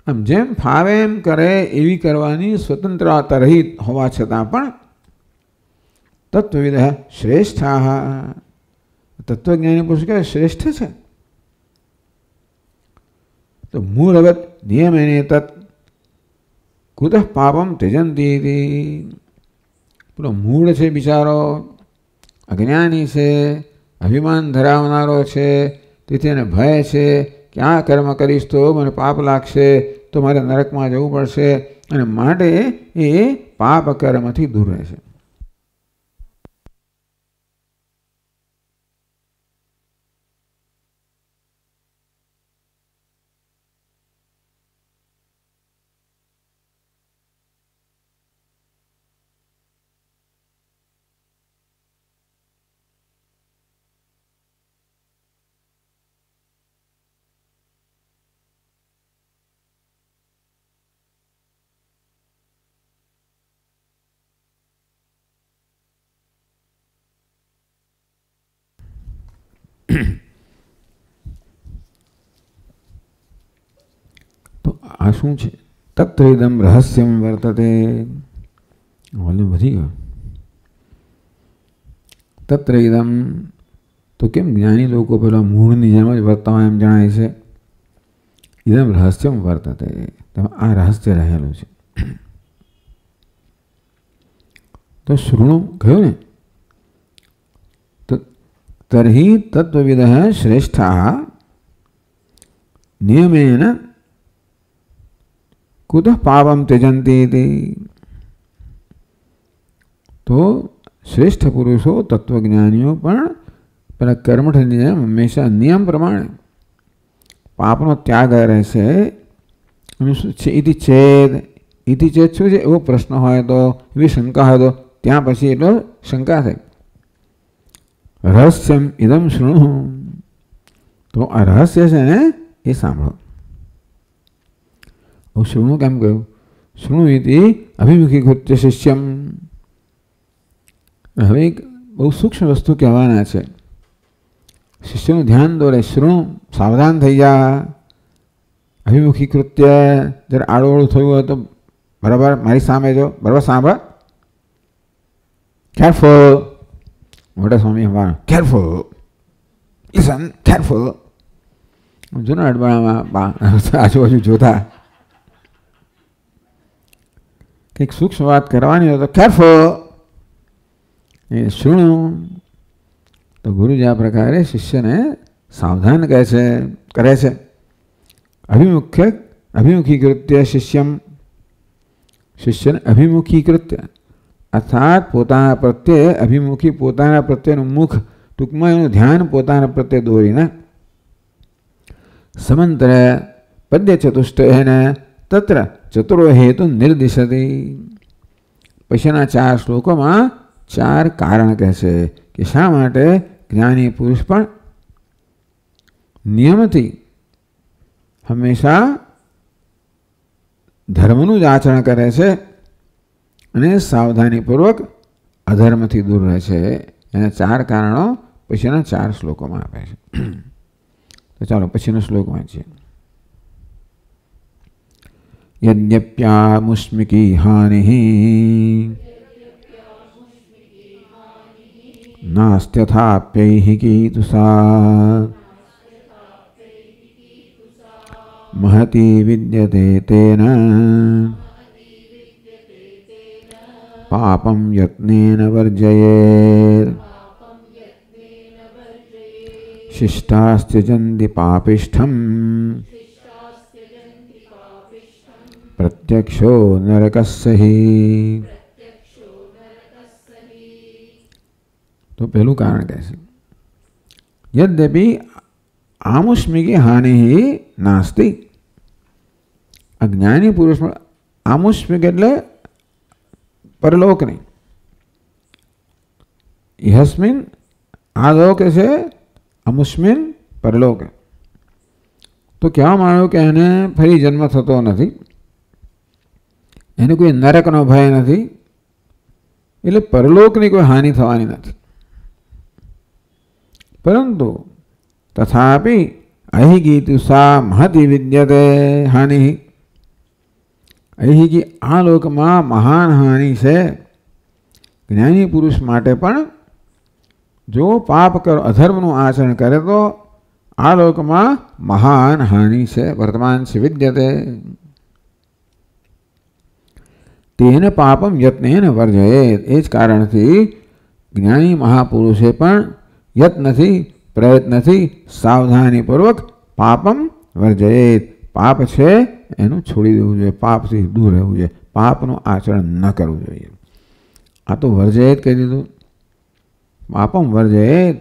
આમ જેમ ફાવે એમ કરે એવી કરવાની સ્વતંત્રતા રહિત હોવા છતાં પણ તત્વવિદ શ્રેષ્ઠા તત્વજ્ઞાની પુરુષ કહેવાય શ્રેષ્ઠ છે તો મૂળવત નિયમેને તત્ કુતઃ પાપમ ત્યજંતી પેલો મૂળ છે બિચારો અજ્ઞાની છે અભિમાન ધરાવનારો છે તેથી એને ભય છે કે આ કર્મ કરીશ તો મને પાપ લાગશે તો મારે નરકમાં જવું પડશે અને માટે એ પાપ કર્મથી દૂર છે આ શું છે તત્રેદમ રહસ્યમ વર્તતે વોલ્યુમ વધી ગયો તત્રેદમ તો કેમ જ્ઞાની લોકો પેલા મૂળની જેમ જ વર્તવા એમ જણાય છે ઇદમ રહસ્યમ વર્તતે તેમાં આ રહસ્ય રહેલું છે તો શૃણુ કહ્યું ને તર્હિ તત્વવિદ શ્રેષ્ઠા નિયમેન कुतः पापम त्यजंती तो श्रेष्ठ पुरुषों तत्वज्ञानियों पर प्रकर्मठ नियम हमेशा नियम प्रमाण પાપનો ત્યાગ રહેશે ઇતિ છેદ ઇતિ છેદ શું છે એવો પ્રશ્ન હોય તો એવી શંકા હોય તો ત્યાં પછી એટલો શંકા થાય રહસ્યમ ઇદમ શૃણુ તો આ રહસ્ય છે ને એ સાંભળો और शृणु કેમ કહ્યું શૃણુ इति અભિમુખીકૃત્ય શિષ્યમ હવે એક બહુ સૂક્ષ્મ વસ્તુ કહેવાના છે શિષ્યનું ધ્યાન દોરે શૃણુ સાવધાન થઈ જા અભિમુખીકૃત્ય જરા આડોળું થયું હોય તો બરાબર મારી સામે જો બરાબર સાંભળ કેરફુલ મોટા સ્વામી અમારા કેરફુલ લિસન કેરફુલ જૂના અડબાણામાં આજુબાજુ જોતા કંઈક સૂક્ષ્મ વાત કરવાની હોય તો કેરફો એ શૃણો તો ગુરુજી આ પ્રકારે શિષ્યને સાવધાન કહે છે કરે છે અભિમુખ્ય અભિમુખીકૃત્ય શિષ્યમ શિષ્યને અભિમુખીકૃત્ય અર્થાત પોતાના પ્રત્યે અભિમુખી પોતાના પ્રત્યેનું મુખ ટૂંકમાં એનું ધ્યાન પોતાના પ્રત્યે દોરીને સમંતરે પદ્ય ચતુષ્ટ એને તત્ર ચતુરો હેતુ નિર્દિશતી પછીના ચાર શ્લોકોમાં ચાર કારણ કહે છે કે શા માટે જ્ઞાની પુરુષ પણ નિયમથી હંમેશા ધર્મનું જ આચરણ કરે છે અને સાવધાનીપૂર્વક અધર્મથી દૂર રહે છે એના ચાર કારણો પછીના ચાર શ્લોકોમાં આપે છે તો ચાલો પછીનો શ્લોક વાંચીએ यद्यप्यामुष्मिकी हानिः नास्त्यथाप्यैहिकी तु महती विद्यते तेन पापं यत्नेन वर्जयेत् शिष्टास्त्यजन्ति पापिष्ठम् प्रत्यक्षो नरक तो पहलू कारण कैसे यद्यपि आमुष्मी की हानि ही नास्ती अज्ञानी पुरुष में आमुष्मी के लिए परलोक नहीं यहस्मिन आलोक से अमुष्मिन परलोक तो क्या मानो कहने फरी जन्म थत नहीं એને કોઈ નરકનો ભય નથી એટલે પરલોકની કોઈ हानि થવાની નથી પરંતુ તથાપી અહી ગીતસા મહાદેવિન્યતે હની અહીગી આલોકમાં મહાન હની સે જ્ઞાની પુરુષ માટે પણ જો પાપ કર અધર્મનું આચરણ કરે તો આલોકમાં મહાન હની સે વર્તમાન સિવિદ્યતે તેને પાપમ યત્નેન વર્જયેત એજ કારણથી ज्ञानी महापुरुषे पण યત નથી પ્રયત્ન નથી સાવધાની પૂર્વક પાપમ વર્જયેત પાપ છે એનું છોડી દેવું જોઈએ પાપથી દૂર રહેવું જોઈએ પાપનું આચરણ ન કરવું જોઈએ આ તો વર્જયેત કહી દીધું પાપમ વર્જયેત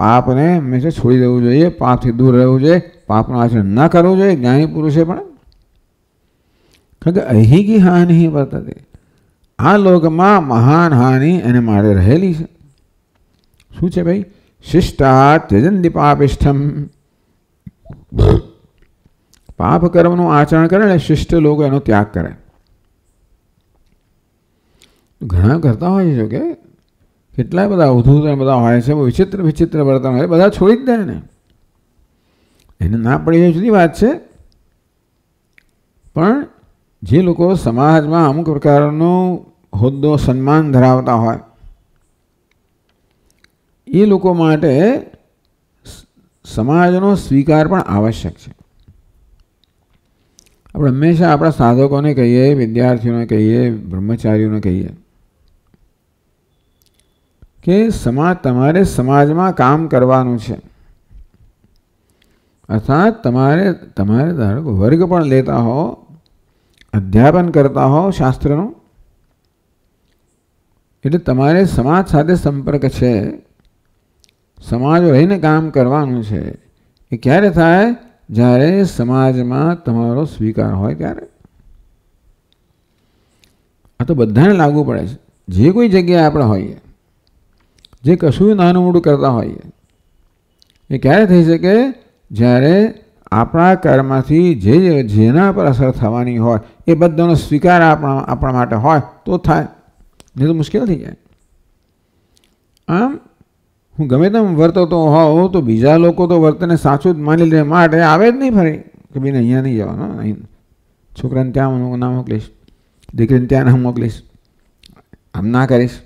પાપને મેં છે છોડી દેવું જોઈએ પાપથી દૂર રહેવું જોઈએ પાપનું આચરણ ન કરવું જોઈએ ज्ञानी પુરુષે પણ કારણ કે અહીકી હાનિ વર્તતે આ લોકમાં મહાન હાનિ એને મારે રહેલી છે શું છે ભાઈ શિષ્ટા ત્યજંતિ પાપિષ્ઠમ પાપ કર્મનું આચરણ કરે ને શિષ્ટ લોકો એનો ત્યાગ કરે ઘણા કરતા હોય છે કે કેટલાય બધા અવધૂત બધા હોય છે વિચિત્ર વિચિત્ર વર્તન હોય બધા છોડી જ દે ને એને ના પડી જાય જુદી વાત છે પણ જે લોકો સમાજમાં અમુક પ્રકારનો હોદ્દો સન્માન ધરાવતા હોય એ લોકો માટે સમાજનો સ્વીકાર પણ આવશ્યક છે આપણે હંમેશા આપણા સાધકોને કહીએ વિદ્યાર્થીઓને કહીએ બ્રહ્મચારીઓને કહીએ કે સમાજ તમારે સમાજમાં કામ કરવાનું છે અર્થાત તમારે તમારે ધારો વર્ગ પણ લેતા હો અધ્યાપન કરતા હો શાસ્ત્રનું એટલે તમારે સમાજ સાથે સંપર્ક છે સમાજ રહીને કામ કરવાનું છે એ ક્યારે થાય જ્યારે સમાજમાં તમારો સ્વીકાર હોય ત્યારે આ તો બધાને લાગુ પડે છે જે કોઈ જગ્યાએ આપણે હોઈએ જે કશું નાનું મોટું કરતા હોઈએ એ ક્યારે થઈ શકે જ્યારે આપણા કર્મથી જે જેના પર અસર થવાની હોય એ બધાનો સ્વીકાર આપણા આપણા માટે હોય તો થાય નહીં તો મુશ્કેલ થઈ જાય આમ હું ગમે તેમ વર્તો તો હોઉં તો બીજા લોકો તો વર્તને સાચું જ માની લે માટે આવે જ નહીં ફરી કે બેન અહીંયા નહીં જવાનું અહીં છોકરાને ત્યાં હું ના મોકલીશ દીકરીને ત્યાં ના મોકલીશ આમ ના કરીશ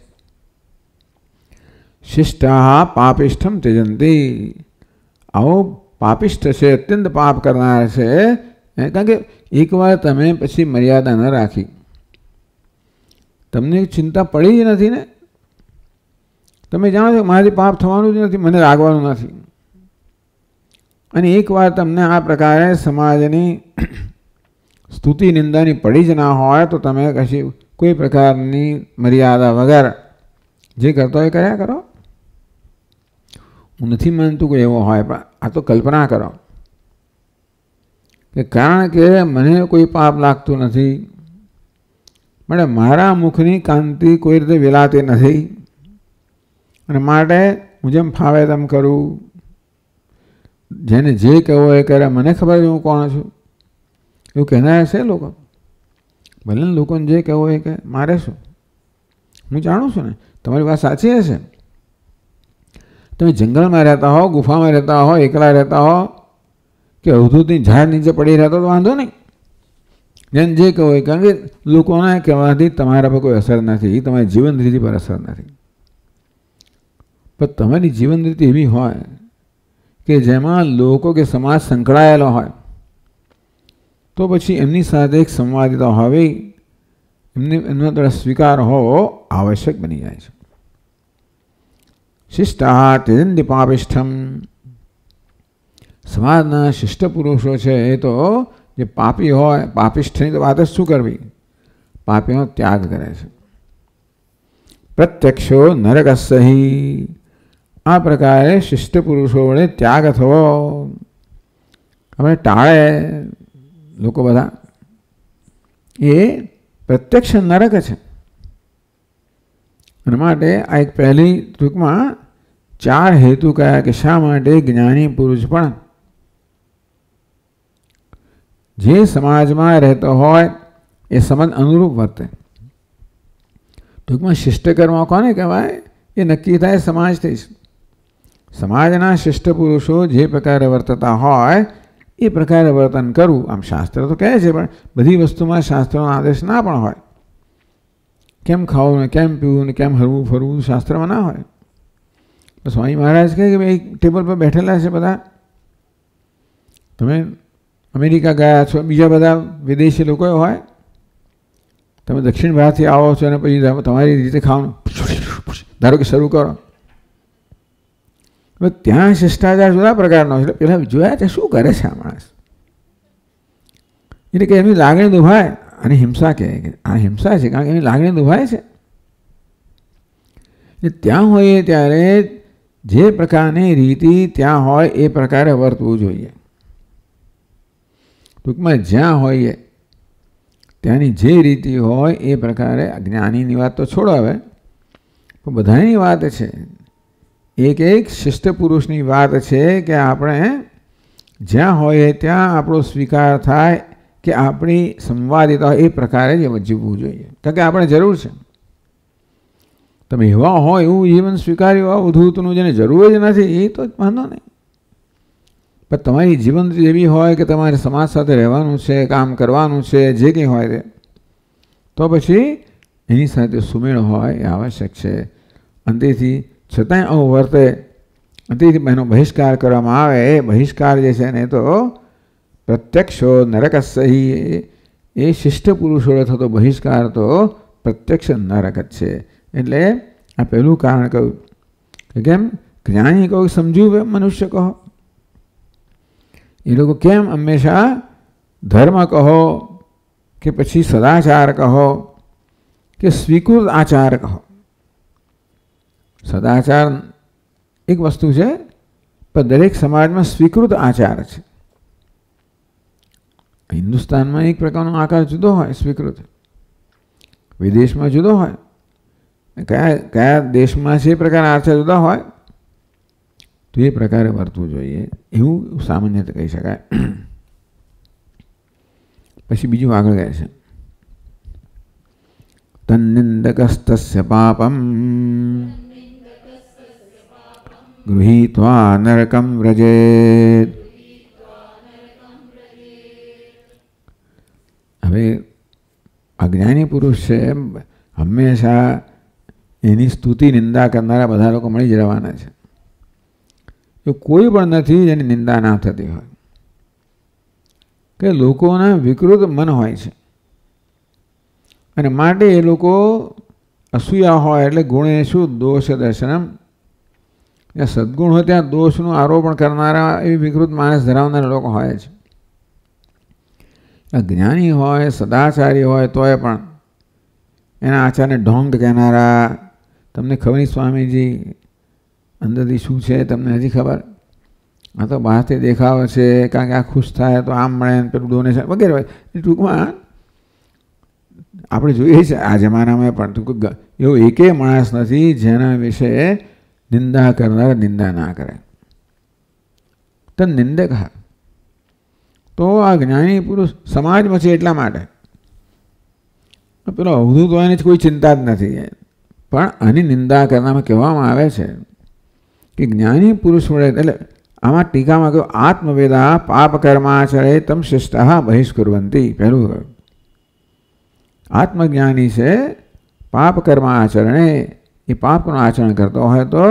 શિષ્ટા પાપિષ્ઠમ ત્યજંતી આવો પાપિષ્ઠ છે અત્યંત પાપ કરનાર છે કારણ કે એકવાર તમે પછી મર્યાદા ન રાખી તમને ચિંતા પડી જ નથી ને તમે જાણો છો મારી પાપ થવાનું જ નથી મને લાગવાનું નથી અને એકવાર તમને આ પ્રકારે સમાજની સ્તુતિ નિંદાની પડી જ ના હોય તો તમે કશી કોઈ પ્રકારની મર્યાદા વગર જે કરતો હોય કર્યા કરો હું નથી માનતું કે એવો હોય પણ આ તો કલ્પના કરો કે કારણ કે મને કોઈ પાપ લાગતું નથી માટે મારા મુખની કાંતિ કોઈ રીતે વેલાતી નથી અને માટે હું જેમ ફાવે તેમ કરું જેને જે કહેવો એ કરે મને ખબર છે હું કોણ છું એવું કહેનાર છે લોકો ભલે ને લોકોને જે કહેવો એ કહે મારે શું હું જાણું છું ને તમારી વાત સાચી હશે તમે જંગલમાં રહેતા હો ગુફામાં રહેતા હો એકલા રહેતા હો કે અવધૂતની ઝાડ નીચે પડી રહેતો તો વાંધો નહીં જેને જે કહો કારણ કે લોકોના કહેવાથી તમારા પર કોઈ અસર નથી એ તમારી જીવન રીતિ પર અસર નથી પણ તમારી જીવન રીતિ એવી હોય કે જેમાં લોકો કે સમાજ સંકળાયેલો હોય તો પછી એમની સાથે એક સંવાદિતા હોવી એમને એમનો દ્વારા સ્વીકાર હોવો આવશ્યક બની જાય છે શિષ્ટાત નિપાપિષ્ઠમ સમાજના શિષ્ટ પુરુષો છે એ તો જે પાપી હોય પાપિષ્ઠની તો વાત જ શું કરવી પાપીનો ત્યાગ કરે છે પ્રત્યક્ષો નરક સહી આ પ્રકારે શિષ્ટ પુરુષો વડે ત્યાગ થવો આપણે ટાળે લોકો બધા એ પ્રત્યક્ષ નરક છે एक पहली टूक में चार हेतु कया कि शाटे ज्ञानी पुरुष पर जे समाज में रहते हो समझ अनुरूप वर्ते टूक में शिष्टकर्मा को कहवा ये नक्की थे समाज थी सामजना शिष्ट पुरुषों जे प्रकार वर्तता हो प्रकार वर्तन करूँ आम शास्त्र तो कहे बड़ी वस्तु में शास्त्रों आदेश ना हो કેમ ખાવું ને કેમ પીવું ને કેમ હરવું ફરવું શાસ્ત્રમાં ના હોય તો સ્વામી મહારાજ કહે કે એક ટેબલ પર બેઠેલા છે બધા તમે અમેરિકા ગયા છો બીજા બધા વિદેશી લોકો હોય તમે દક્ષિણ ભારતથી આવો છો અને પછી તમારી રીતે ખાવાનું ધારો કે શરૂ કરો હવે ત્યાં શિષ્ટાચાર જુદા પ્રકારનો છે પહેલાં જોયા છે શું કરે છે આ માણસ એટલે કે એમની લાગણી દુભાય અને હિંસા કે આ હિંસા છે કારણ કે લાગણી દુભાય છે એ ત્યાં હોય એ ત્યારે જે પ્રકારે રીતિ ત્યાં હોય એ પ્રકારે વર્તવું જોઈએ તો કે માં જ્યાં હોય એ ત્યાની જે રીતિ હોય એ પ્રકારે અજ્ઞાની ની વાત તો છોડો હવે તો બધાય ની વાત છે એક એક શિષ્ટ પુરુષ ની વાત છે કે આપણે જ્યાં હોય એ ત્યાં આપણો સ્વીકાર થાય કે આપણી સંવાદિતા એ પ્રકારે જ જીવવું જોઈએ કારણ કે આપણે જરૂર છે તમે એવા હોય એવું જીવન સ્વીકાર્યું આ અવધૂતનું જેને જરૂર જ નથી એ તો વાંધો નહીં પણ તમારી જીવન એવી હોય કે તમારે સમાજ સાથે રહેવાનું છે કામ કરવાનું છે જે કંઈ હોય તે તો પછી એની સાથે સુમેળ હોય એ આવશ્યક છે અને તેથી છતાંય અવર્તે વર્તે તેથી એનો બહિષ્કાર કરવામાં આવે એ બહિષ્કાર જે છે ને એ તો प्रत्यक्ष नरकस ही ए शिष्ट पुरुषoret होतो बहिष्कारतो प्रत्यक्ष नरकत छे એટલે આપેલું કારણ કયું કેમ ज्ञानी કો સમજુવે મનુષ્ય કહો 이러고 કેમ હંમેશા ધર્મ કહો કે પછી સદાચાર કહો કે स्वीकृत આચાર કહો સદાચાર એક વસ્તુ છે પણ દરેક સમાજમાં स्वीकृत આચાર છે હિન્દુસ્તાનમાં એક પ્રકારનો આકાર જુદો હોય સ્વીકૃત વિદેશમાં જુદો હોય કયા કયા દેશમાં જે પ્રકાર આચાર જુદા હોય તો એ પ્રકારે વર્તવું જોઈએ એવું સામાન્ય કહી શકાય પછી બીજું આગળ કહે છે તન્નિંદકસ્તસ્ય પાપમ ગૃહીત્વા નરકમ વ્રજેત હવે અજ્ઞાની પુરુષ છે હંમેશા એની સ્તુતિ નિંદા કરનારા બધા લોકો મળી જ રહેવાના છે એ કોઈ પણ નથી જેની નિંદા ના થતી હોય કે લોકોના વિકૃત મન હોય છે અને માટે એ લોકો અસૂયા હોય એટલે ગુણે શું દોષ દર્શનમ સદગુણ હોય ત્યાં દોષનું આરોપણ કરનારા એવી વિકૃત માણસ ધરાવનારા લોકો હોય છે અજ્ઞાની હોય સદાચારી હોય તોય પણ એના આચારને ઢોંગ કહેનારા તમને ખબર સ્વામીજી અંદરથી શું છે તમને હજી ખબર આ તો બહારથી દેખાવ છે કારણ કે આ ખુશ થાય તો આમ મળે ને પેલું ડોનેશન વગેરે હોય ટૂંકમાં આપણે જોઈએ છે આ જમાનામાં પણ ટૂંક એવો એકેય માણસ નથી જેના વિશે નિંદા કરનાર નિંદા ના કરે તો નિંદક હા તો આ જ્ઞાની પુરુષ સમાજમાં છે એટલા માટે પેલો ઉધુદોએને કોઈ ચિંતા જ નથી પણ આની નિંદા કરવામાં કેવામાં આવે છે કે જ્ઞાની પુરુષ વડે એટલે આમાં ટીકામાં કહ્યું આત્મવેદા પાપ કર્મ આચરેતં શિષ્ટઃ બહિષ્કુરવંતી પેલો આત્મજ્ઞાની છે પાપ કર્મ આચરણ એ પાપનું આચરણ करतो હોય તો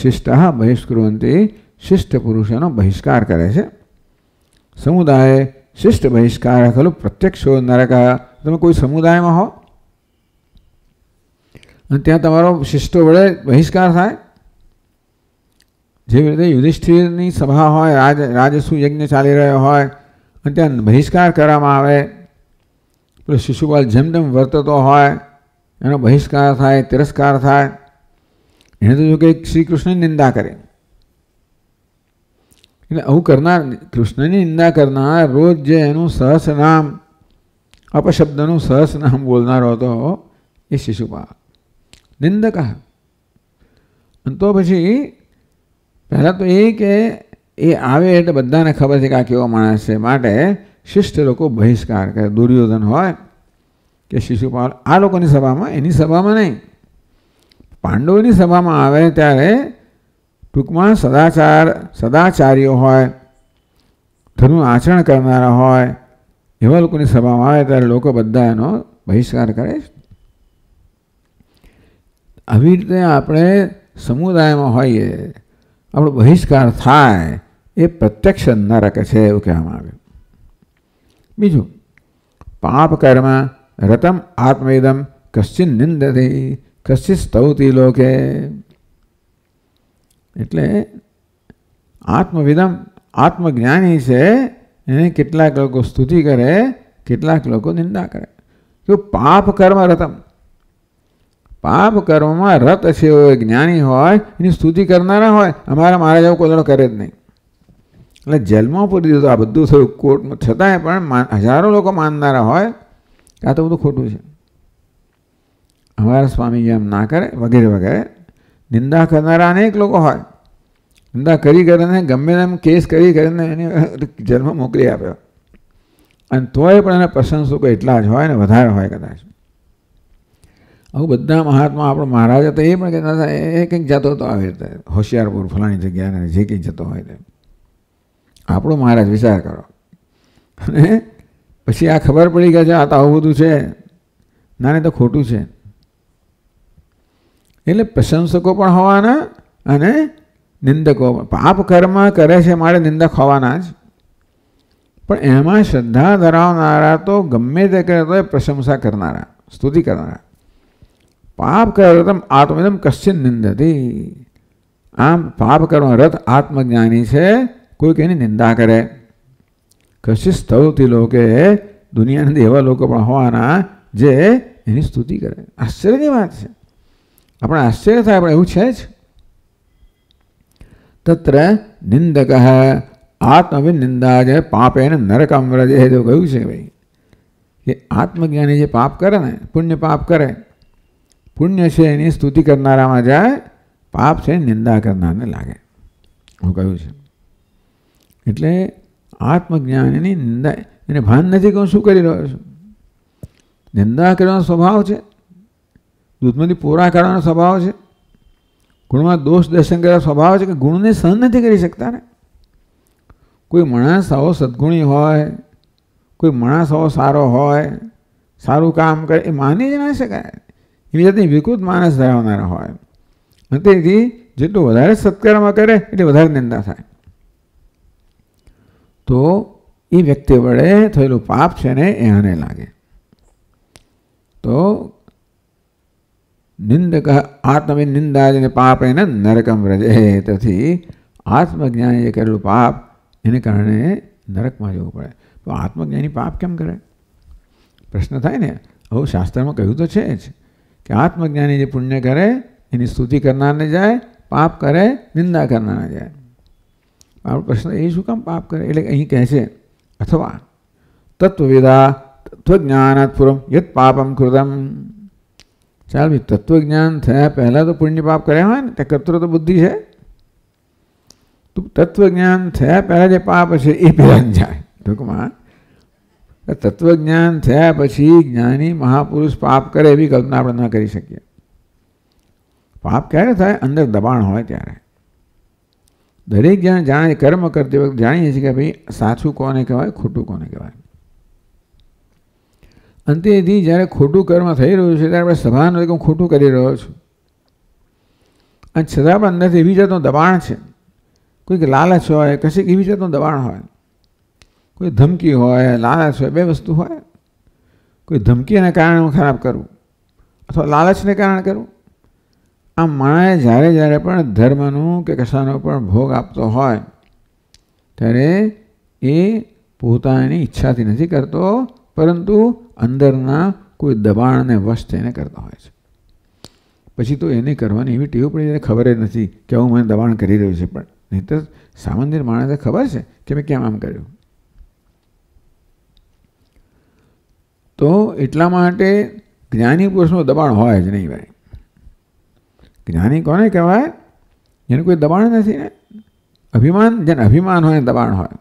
શિષ્ટઃ બહિષ્કુરવંતી શિષ્ટ પુરુષનો બહિષ્કાર કરે છે સમુદાય શિષ્ટ બહિષ્કાર ખલુ પ્રત્યક્ષો નરક તમે કોઈ સમુદાયમાં હો અને ત્યાં તમારો શિષ્ટો વડે બહિષ્કાર થાય જેવી રીતે યુધિષ્ઠિરની સભા હોય રાજ રાજસુ યજ્ઞ ચાલી રહ્યો હોય અને ત્યાં બહિષ્કાર કરવામાં આવે પેલો શિશુપાલ જેમ તેમ વર્તતો હોય એનો બહિષ્કાર થાય તિરસ્કાર થાય એને તો જો કે શ્રી કૃષ્ણની નિંદા કરે અઓ કરવો કૃષ્ણની નિંદા કરવો રોજ જે અનુ સહસ નામ અપ શબ્દનું સહસ નામ બોલનાર હો તો એ શિશુપાલ નિંદકહ અને તો પછી પહેલા તો એ કે એ આવે એટલે બધાને ખબર કે કા કેવો માણસ છે માટે શિષ્ટ લોકો બહિષ્કાર કરે દુર્યોધન હોય કે શિશુપાલ આ લોકોની સભામાં એની સભામાં નહીં પાંડવોની સભામાં આવે ત્યારે ટૂંકમાં સદાચાર સદાચાર્યો હોય ધર્મનું આચરણ કરનારા હોય એવા લોકોની સભામાં આવે ત્યારે લોકો બધા એનો બહિષ્કાર કરે છે આવી રીતે આપણે સમુદાયમાં હોઈએ આપણો બહિષ્કાર થાય એ પ્રત્યક્ષ નરક છે એવું કહેવામાં આવ્યું બીજું પાપ કર્મ રતમ આત્મવેદમ કશ્ચિન નિંદતી કશ્ચિત સ્તૌતી લોકે એટલે આત્મવિદામ આત્મજ્ઞાની સે એને કેટલા લોકો સ્તુતિ કરે કેટલા લોકો નિંદા કરે જો પાપ કર્મ રતમ પાપ કર્મમાં રત થયેલો જ્ઞાની હોય એને સ્તુતિ કરનાર હોય અમાર મહારાજ આવું કોણ કરે જ નહીં એટલે જલમા પર દીધો તો આ બધું કોટમાં છતાય પણ હજારો લોકો માનનારો હોય આ તો બધું ખોટું છે અમારા સ્વામી એમ ના કરે વગેરે વગેરે નિંદા કરનારા અનેક લોકો હોય નિંદા કરી કરીને ગમે તેમ કેસ કરી કરીને એને જન્મ મોકલી આપ્યો અને તોય પણ એના પ્રશંસકો એટલા જ હોય ને વધારે હોય કદાચ આવું બધા મહાત્મા આપણો મહારાજ હતા એ પણ કહેતા હતા એ કંઈક જતો હતો આવી રીતે હોશિયારપુર ફલાણી જગ્યાને જે કંઈક જતો હોય તે આપણો મહારાજ વિચાર કરો અને પછી આ ખબર પડી છે આ તો આવું બધું છે ના નહીં તો ખોટું છે એલે પેશંસો કો પણ હવાના અને નિંદકો પાપ કર્મ કરે છે માડી નિંદા ખોવાના જ પણ એમાં શંધા દરાવનારા તો ગम्मे તે કરે તો પ્રશંસા કરનારા સ્તુતિ કરનારા પાપ કરે તેમ આત્મનમ કશ્ય નિંદતિ આમ પાપ કરવ રત આત્મજ્ઞાની છે કોઈ કેની નિંદા કરે કશ્ય સ્તુતિ લોકે દુનિયાના દેવા લોકો પણ હવાના જે એની સ્તુતિ કરે આ શ્રીની વાત છે આપણે આશ્ચર્ય થાય પણ એવું છે જ તત્ર નિંદક આત્મવિનિંદાજ પાપેને નરકમ વ્રજે એવું કહ્યું છે ભાઈ કે આત્મજ્ઞાની જે પાપ કરે ને પુણ્ય પાપ કરે પુણ્ય છે એની સ્તુતિ કરનારામાં જાય પાપ છે નિંદા કરનારને લાગે હું કહ્યું છે એટલે આત્મજ્ઞાનની નિંદા એને ભાન નથી કે હું શું કરી રહ્યો છું નિંદા કરવાનો સ્વભાવ છે દૂધમાંથી પૂરા કરવાનો સ્વભાવ છે ગુણમાં દોષ દર્શન કરવાનો સ્વભાવ છે કે ગુણને સહન નથી કરી શકતા ને કોઈ માણસ આવો સદગુણી હોય કોઈ માણસ આવો સારો હોય સારું કામ કરે એ માની જ ના શકાય એવી જાતની વિકૃત માણસ ધરાવનારા હોય અને તેથી જેટલું વધારે સત્કર્મ કરે એટલે વધારે નિંદા થાય તો એ વ્યક્તિ વડે થયેલું પાપ છે ને એ આને લાગે તો निंदक आत्मे निंदाजन पापेन नरकम व्रजे तथी आत्मज्ञान ये करे पाप इन कारण नरक में जव पड़े तो आत्मज्ञानी पाप केम करे प्रश्न थे ने अव शास्त्र में कहू तो है कि आत्मज्ञानी जो पुण्य करे इन स्तुति करना ने जाए पाप करे निंदा करना ने जाए आप प्रश्न ये शू कम पाप करे ए कहे अथवा तत्वविदा तत्वज्ञात पूर्व यत पापम कृतम चल भी तत्व ज्ञान थे पहला तो पुण्य पाप करे हुआ ना कर्तव्य तो बुद्धि है तो तत्व ज्ञान थे पहला जो पाप है ये भी रंग जाए ठूक तत्व ज्ञान तो थे पी ज्ञा महापुरुष पाप करे भी कल्पना अपने न कर सकिए पाप क्या था है? अंदर दबाण हो तरह दरेक जन जाने कर्म करते वक्त जाए कि भाई साचू कोने कहवा खोटू कोने कहवा અંતેથી જ્યારે ખોટું કર્મ થઈ રહ્યું છે ત્યારે આપણે સભાન કે હું ખોટું કરી રહ્યો છું અને છતાં પણ અંદરથી એવી જાતનું દબાણ છે કોઈક લાલચ હોય કશીક એવી જાતનું દબાણ હોય કોઈ ધમકી હોય લાલચ હોય બે વસ્તુ હોય કોઈ ધમકીના કારણે હું ખરાબ કરું અથવા લાલચને કારણે કરું આમ માણસ જ્યારે જ્યારે પણ ધર્મનું કે કશાનો પણ ભોગ આપતો હોય ત્યારે એ પોતાની ઈચ્છાથી નથી કરતો પરંતુ અંદરના કોઈ દબાણને વશ થઈને કરતા હોય છે પછી તો એને કરવાની એવી ટેવ પડી એને ખબર જ નથી કે હું મને દબાણ કરી રહ્યું છે પણ નહીં તો સામાન્ય માણસને ખબર છે કે મેં કેમ આમ કર્યું તો એટલા માટે જ્ઞાની પુરુષનું દબાણ હોય જ નહીં ભાઈ જ્ઞાની કોને કહેવાય જેનું કોઈ દબાણ નથી ને અભિમાન જેને અભિમાન હોય દબાણ હોય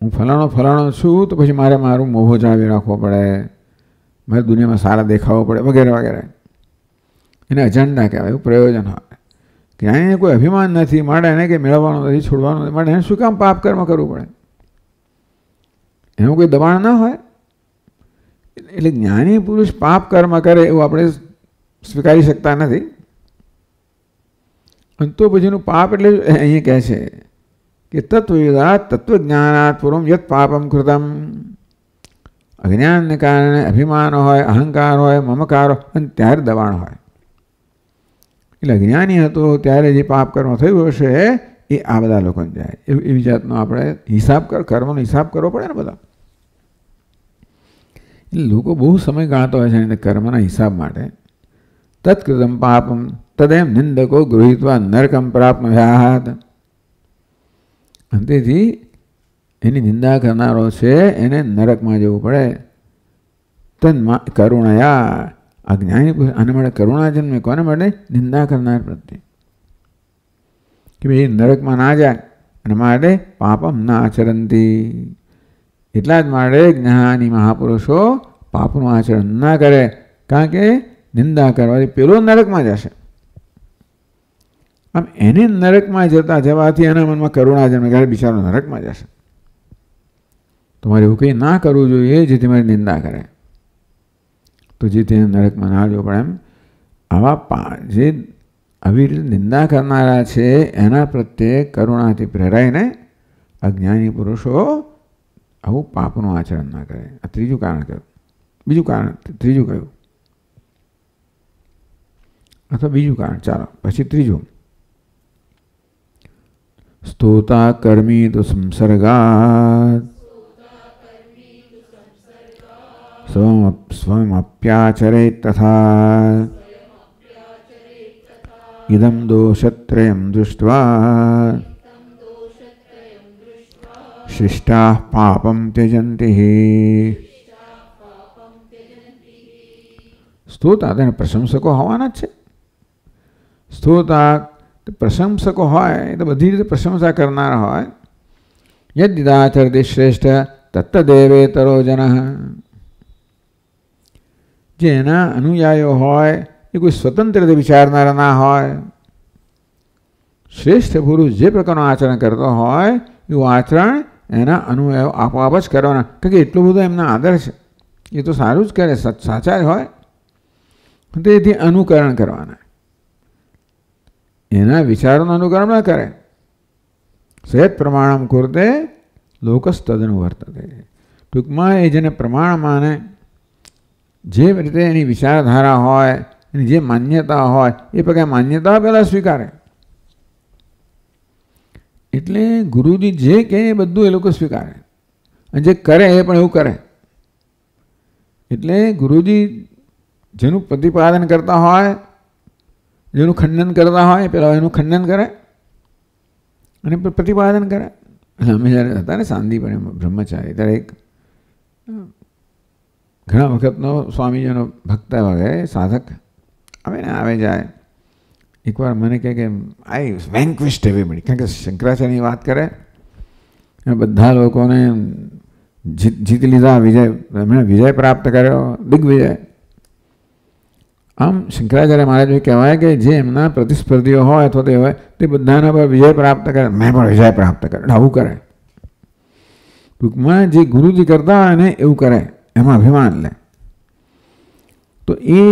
હું ફલાણો ફલાણો છું તો પછી મારે મારું મોહો જાળવી રાખવો પડે મારે દુનિયામાં સારા દેખાવો પડે વગેરે વગેરે એને એજન્ડા કહેવાય એવું પ્રયોજન હોય કે અહીંયા કોઈ અભિમાન નથી મારે એને કે મેળવવાનું નથી છોડવાનું નથી મળે એને શું કામ પાપ કર્મ કરવું પડે એનું કોઈ દબાણ ન હોય એટલે જ્ઞાની પુરુષ પાપ કર્મ કરે એવું આપણે સ્વીકારી શકતા નથી અને તો પછી એનું પાપ એટલે અહીંયા કહે છે कि ततो हिदाह ततो ज्ञानात्मुरम यत् पापं कृतम अज्ञान के कारण अभिमान होय अहंकार होय ममकारो अनत्यार दवान होय इलग્ઞાનياتो त्यारे जे पाप कर्म थयो होशे ए आ બધા લોકો જાય એવી જાતનો આપણે હિસાબ કર કર્મનો હિસાબ કરવો પડે ને બધા લોકો બહુ સમય કાતો છે ને કર્મનો હિસાબ માટે તતકૃતમ પાપમ તદેમ નિંદકો ગ્રહીत्वा નરકં પ્રાપ્તમ યહાત અને દેવી એની નિંદા કરનારાઓ સે એને નરક માં જવું પડે તન માં કરુણયા અજ્ઞાય અનમળ કરુણા જન મે કોને માટે નિંદા કરનાર પ્રત્યે કે ભઈ નરક માં ના જાય અને માળે પાપમ નાચરંતિ એટલા જ માળે જ્ઞાની મહાપુરુષો પાપનું આચરણ ના કરે કારણ કે નિંદા કરવાથી પેલો નરક માં જશે આમ એને નરકમાં જતા જવાથી એના મનમાં કરુણા જન્મે ક્યારે બિચારો નરકમાં જશે તમારે એવું કંઈ ના કરવું જોઈએ જેથી મારી નિંદા કરે તો જેથી તેને નરકમાં ના જવું પણ એમ આવા જે આવી રીતે નિંદા કરનારા છે એના પ્રત્યે કરુણાથી પ્રેરાઈને અજ્ઞાની પુરુષો આવું પાપનું આચરણ ના કરે આ ત્રીજું કારણ કહ્યું બીજું કારણ ત્રીજું કહ્યું અથવા બીજું કારણ ચાલો પછી ત્રીજું स्तोता कर्मी तो संसर्गा स्वमप्याचरे तथा इदम दोषत्रय दृष्ट्वा शिष्टाः पापं त्यजंति स्तोता तेने प्रशंसको હોવાના છે तो प्रशंसक हो तो बधी रीते प्रशंसा करना होदाचर दे श्रेष्ठ तत्देवे तरो जन जे एना अनुयायी हो कोई स्वतंत्र रीते विचारना ना हो श्रेष्ठ पुरुष जो प्रकार आचरण करते हो आचरण एना अनुयाय आपोप करवा क्योंकि एटलो बधो एम आदर है ये तो सारूज करें साचा हो तो अनुकरण करवाना એના વિચારોનું અનુકરણ ન કરે સહેજ પ્રમાણમ કુરતે લોકસ તદન વર્તતે ટૂંકમાં એ જેને પ્રમાણ માને જે રીતે એની વિચારધારા હોય એની જે માન્યતા હોય એ પ્રકારે માન્યતા પહેલાં સ્વીકારે એટલે ગુરુજી જે કહે એ બધું એ લોકો સ્વીકારે અને જે કરે એ પણ એવું કરે એટલે ગુરુજી જેનું પ્રતિપાદન કરતા હોય જેનું ખંડન કરતા હોય પેલા એનું ખંડન કરે અને પ્રતિપાદન કરે અમે જ્યારે હતા ને સાંદી બ્રહ્મચારી ત્યારે એક ઘણા વખતનો સ્વામીજીનો ભક્ત વગેરે સાધક આવે ને આવે જાય એકવાર મને કહે કે આઈ વેન્કવિસ્ટ એવી એવીબડી કારણ કે શંકરાચાર્યની વાત કરે અને બધા લોકોને જીત જીત લીધા વિજય એમણે વિજય પ્રાપ્ત કર્યો દિગ્વિજય આમ શંકરાચાર્ય મહારાજ કહેવાય કે જે એમના પ્રતિસ્પર્ધીઓ હોય અથવા તે હોય તે બધાના પર વિજય પ્રાપ્ત કરે મેં પણ વિજય પ્રાપ્ત કરે આવું કરે ટૂંકમાં જે ગુરુજી કરતા હોય ને એવું કરે એમાં અભિમાન લે તો એ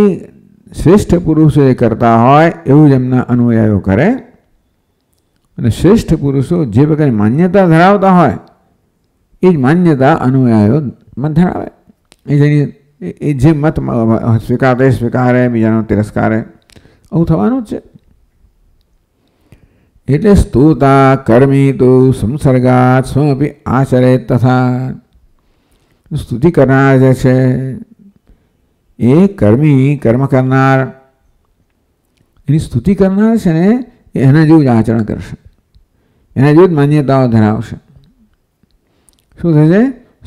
શ્રેષ્ઠ પુરુષો જે કરતા હોય એવું જ એમના અનુયાયીઓ કરે અને શ્રેષ્ઠ પુરુષો જે પ્રકારની માન્યતા ધરાવતા હોય એ જ માન્યતા અનુયાયીઓ ધરાવે એ જેની એ જે મત સ્વીકારે સ્વીકારે બીજાનો તિરસ્કારે આવું થવાનું જ છે એટલે સ્તુતા કર્મી તો સંસર્ગા સ્વપી આચરે તથા સ્તુતિ કરનાર જે છે એ કર્મી કર્મ કરનાર એની સ્તુતિ કરનાર છે ને એના જેવું જ આચરણ કરશે એના જેવું જ માન્યતાઓ ધરાવશે શું થશે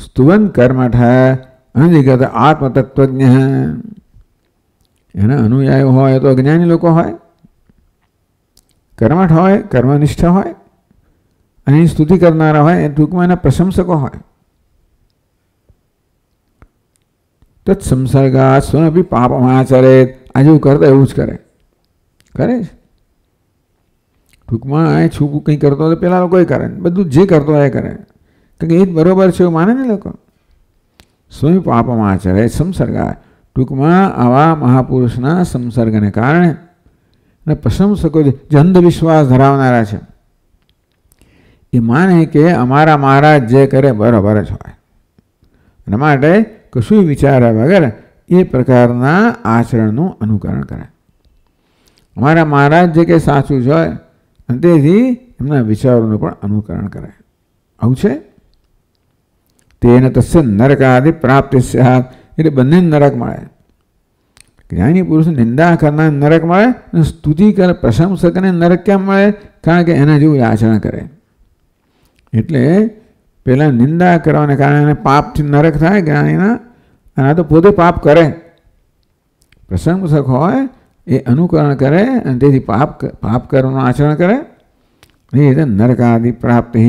સ્તુવન કર્મઠ અને કે આ આત્મતત્ત્વજ્ઞા એને અનુયાય હોય તો જ્ઞાની લોકો હોય કર્મઠ હોય કર્મનિષ્ઠા હોય અને સ્તુતિ કરનાર હોય તુકમાના પ્રશંસકો હોય તત સંસાર ガ સુવિપ પાપમાચરે આજુ કરદે ઉચ કરે કરે ટુકમાને છૂકું કંઈ કરતો તો પેલા કોઈ કારણ બધું જે કરતો આ કરે કે કે એ બરોબર છે એ માનને લોકો સ્વયં પાપમાં આચરે સંસર્ગાય ટૂંકમાં આવા મહાપુરુષના સંસર્ગને કારણે અને પ્રશંસકો જે અંધવિશ્વાસ ધરાવનારા છે એ માને કે અમારા મહારાજ જે કરે બરોબર જ હોય એના માટે કશું વિચાર્યા વગર એ પ્રકારના આચરણનું અનુકરણ કરે અમારા મહારાજ જે કે સાચું જ હોય અને તેથી એમના વિચારોનું પણ અનુકરણ કરે આવું છે तेन तस्य नरकादि प्राप्ति स्यात् એટલે બન્ને નરક માંડે ज्ञानी पुरुष નિંદા કરના નરક માંડે સ્તુતિ કર પ્રશંસા કરને નરક માંડે કારણ કે એના જેવું આચરણ કરે એટલે પેલા નિંદા કરવાના કારણે પાપ થી નરક થાય કે એના આ તો પોતે પાપ કરે પ્રશંસા કર હોય એ અનુકરણ કરે અને તેથી પાપ પાપ કરવાનો આચરણ કરે એને નરકાदि પ્રાપ્તિ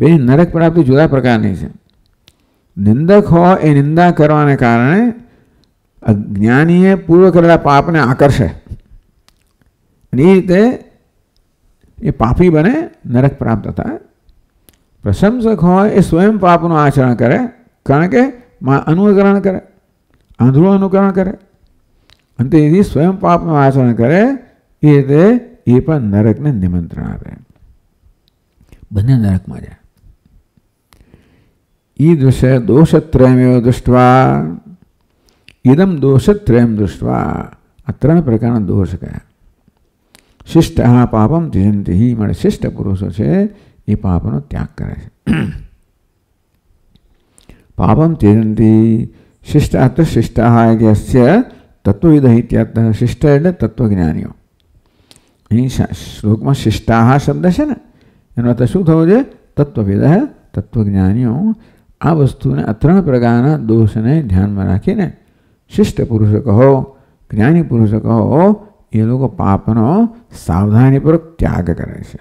બે નરક પણ આપણી જુદા પ્રકારની છે નિંદક હો એ નિંદા કરવાને કારણે અજ્ઞાનીએ પૂર્વ કરેલા પાપને આકર્ષે અને એ રીતે એ પાપી બને નરક પ્રાપ્ત થાય પ્રશંસક હોય એ સ્વયં પાપનું આચરણ કરે કારણ કે અનુકરણ કરે આંધળું અનુકરણ કરે અને તેથી સ્વયં પાપનું આચરણ કરે એ રીતે એ પણ નરકને નિમંત્રણ આપે બંને નરકમાં જાય ईदृश दोषत्रयमेव दृष्ट्वा इदम दोषत्रयम दृष्ट्वा अत्र प्रकार दोष कया शिष्ट पापम त्यजंती ही मैंने शिष्ट से ये पापनो त्याग करे पापम त्यजंती शिष्ट अत्र शिष्ट यस्य तत्वविद इत्यर्थ शिष्ट એટલે તત્વજ્ઞાનીઓ અહીં શ્લોકમાં શિષ્ટાહ શબ્દ છે ને એનો અર્થ શું થયો છે આ વસ્તુને આ ત્રણ પ્રકારના દોષને ધ્યાનમાં રાખીને શિષ્ટ પુરુષ કહો જ્ઞાની પુરુષ કહો એ લોકો પાપનો સાવધાનીપૂર્વક ત્યાગ કરે છે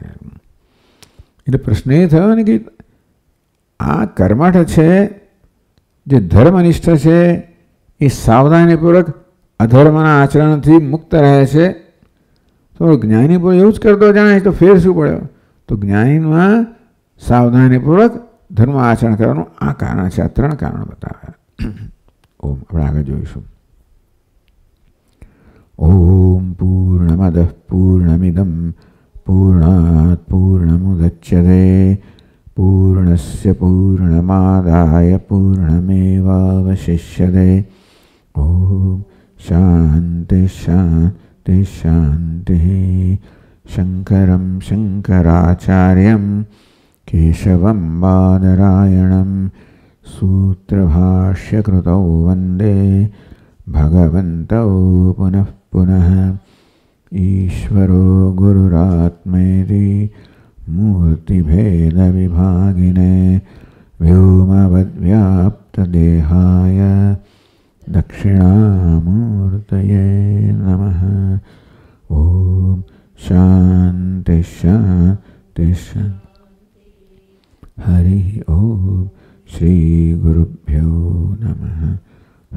એટલે પ્રશ્ન એ થયો ને કે આ કર્મઠ છે જે ધર્મનિષ્ઠ છે એ સાવધાનીપૂર્વક અધર્મના આચરણથી મુક્ત રહે છે તો જ્ઞાની પણ એવું જ કરતો જાણે તો ફેર શું પડ્યો તો જ્ઞાનીમાં સાવધાનીપૂર્વક ધર્મ આચરણ કરવાનું આ કારણ છે આ ત્રણ કારણ બતાવ્યા ઓમ આપણે આગળ જોઈશું ઓમ પૂર્ણમદ પૂર્ણમિદમ પૂર્ણાત પૂર્ણમુદચ્યતે પૂર્ણસ્ય પૂર્ણમાદાય પૂર્ણમેવાવશિષ્યતે ઓમ શાંતિ શાંતિ શાંતિ શંકરમ શંકરાચાર્યમ केशवं बादरायणं सूत्रभाष्यकृतौ वन्दे भगवन्तौ पुनः पुनः ईश्वरो गुरुरात्मेति मूर्तिभेदविभागिने व्योमवद्व्याप्तदेहाय दक्षिणामूर्तये नमः ॐ शान्तिः हरि ओम श्री गुरुभ्यो नमः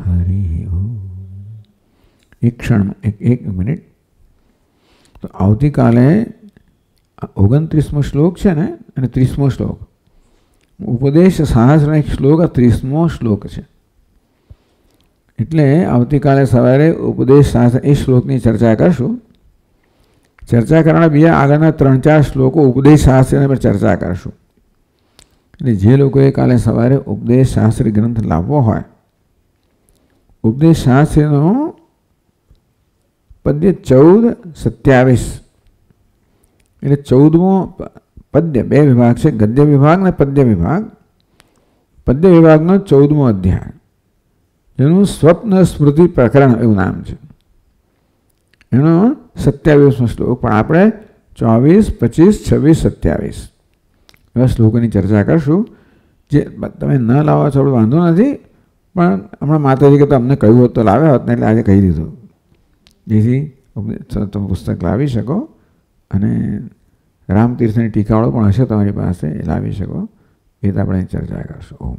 हरि ओम एक क्षण एक एक મિનિટ તો આવતીકાલે ઓગણત્રીસમો શ્લોક છે ને અને ત્રીસમો શ્લોક ઉપદેશ સાહસનો એક શ્લોક આ ત્રીસમો શ્લોક છે એટલે આવતીકાલે સવારે ઉપદેશ સાહસ એ શ્લોકની ચર્ચા કરશું ચર્ચા કરવાના બીજા આગળના ત્રણ ચાર શ્લોકો ઉપદેશ સાહસની પર ચર્ચા કરશું એટલે જે લોકોએ કાલે સવારે ઉપદેશ શાસ્ત્ર ગ્રંથ લાવવો હોય ઉપદેશ શાસ્ત્રનો પદ્ય ચૌદ સત્યાવીસ એટલે ચૌદમો પદ્ય બે વિભાગ છે ગદ્ય વિભાગ ને પદ્ય વિભાગ પદ્ય વિભાગનો ચૌદમો અધ્યાય જેનું સ્વપ્ન સ્મૃતિ પ્રકરણ એવું નામ છે એનો સત્યાવીસમો શ્લોક પણ આપણે ચોવીસ પચીસ છવ્વીસ સત્યાવીસ એવા શ્લોકોની ચર્ચા કરશું જે તમે ન લાવો છો વાંધો નથી પણ હમણાં માતાજી કે અમને કહ્યું હોત તો લાવ્યા હોત ને એટલે આજે કહી દીધું જેથી તમે પુસ્તક લાવી શકો અને રામતીર્થની ટીકાઓ પણ હશે તમારી પાસે એ લાવી શકો એ તો આપણે ચર્ચા કરશું ઓમ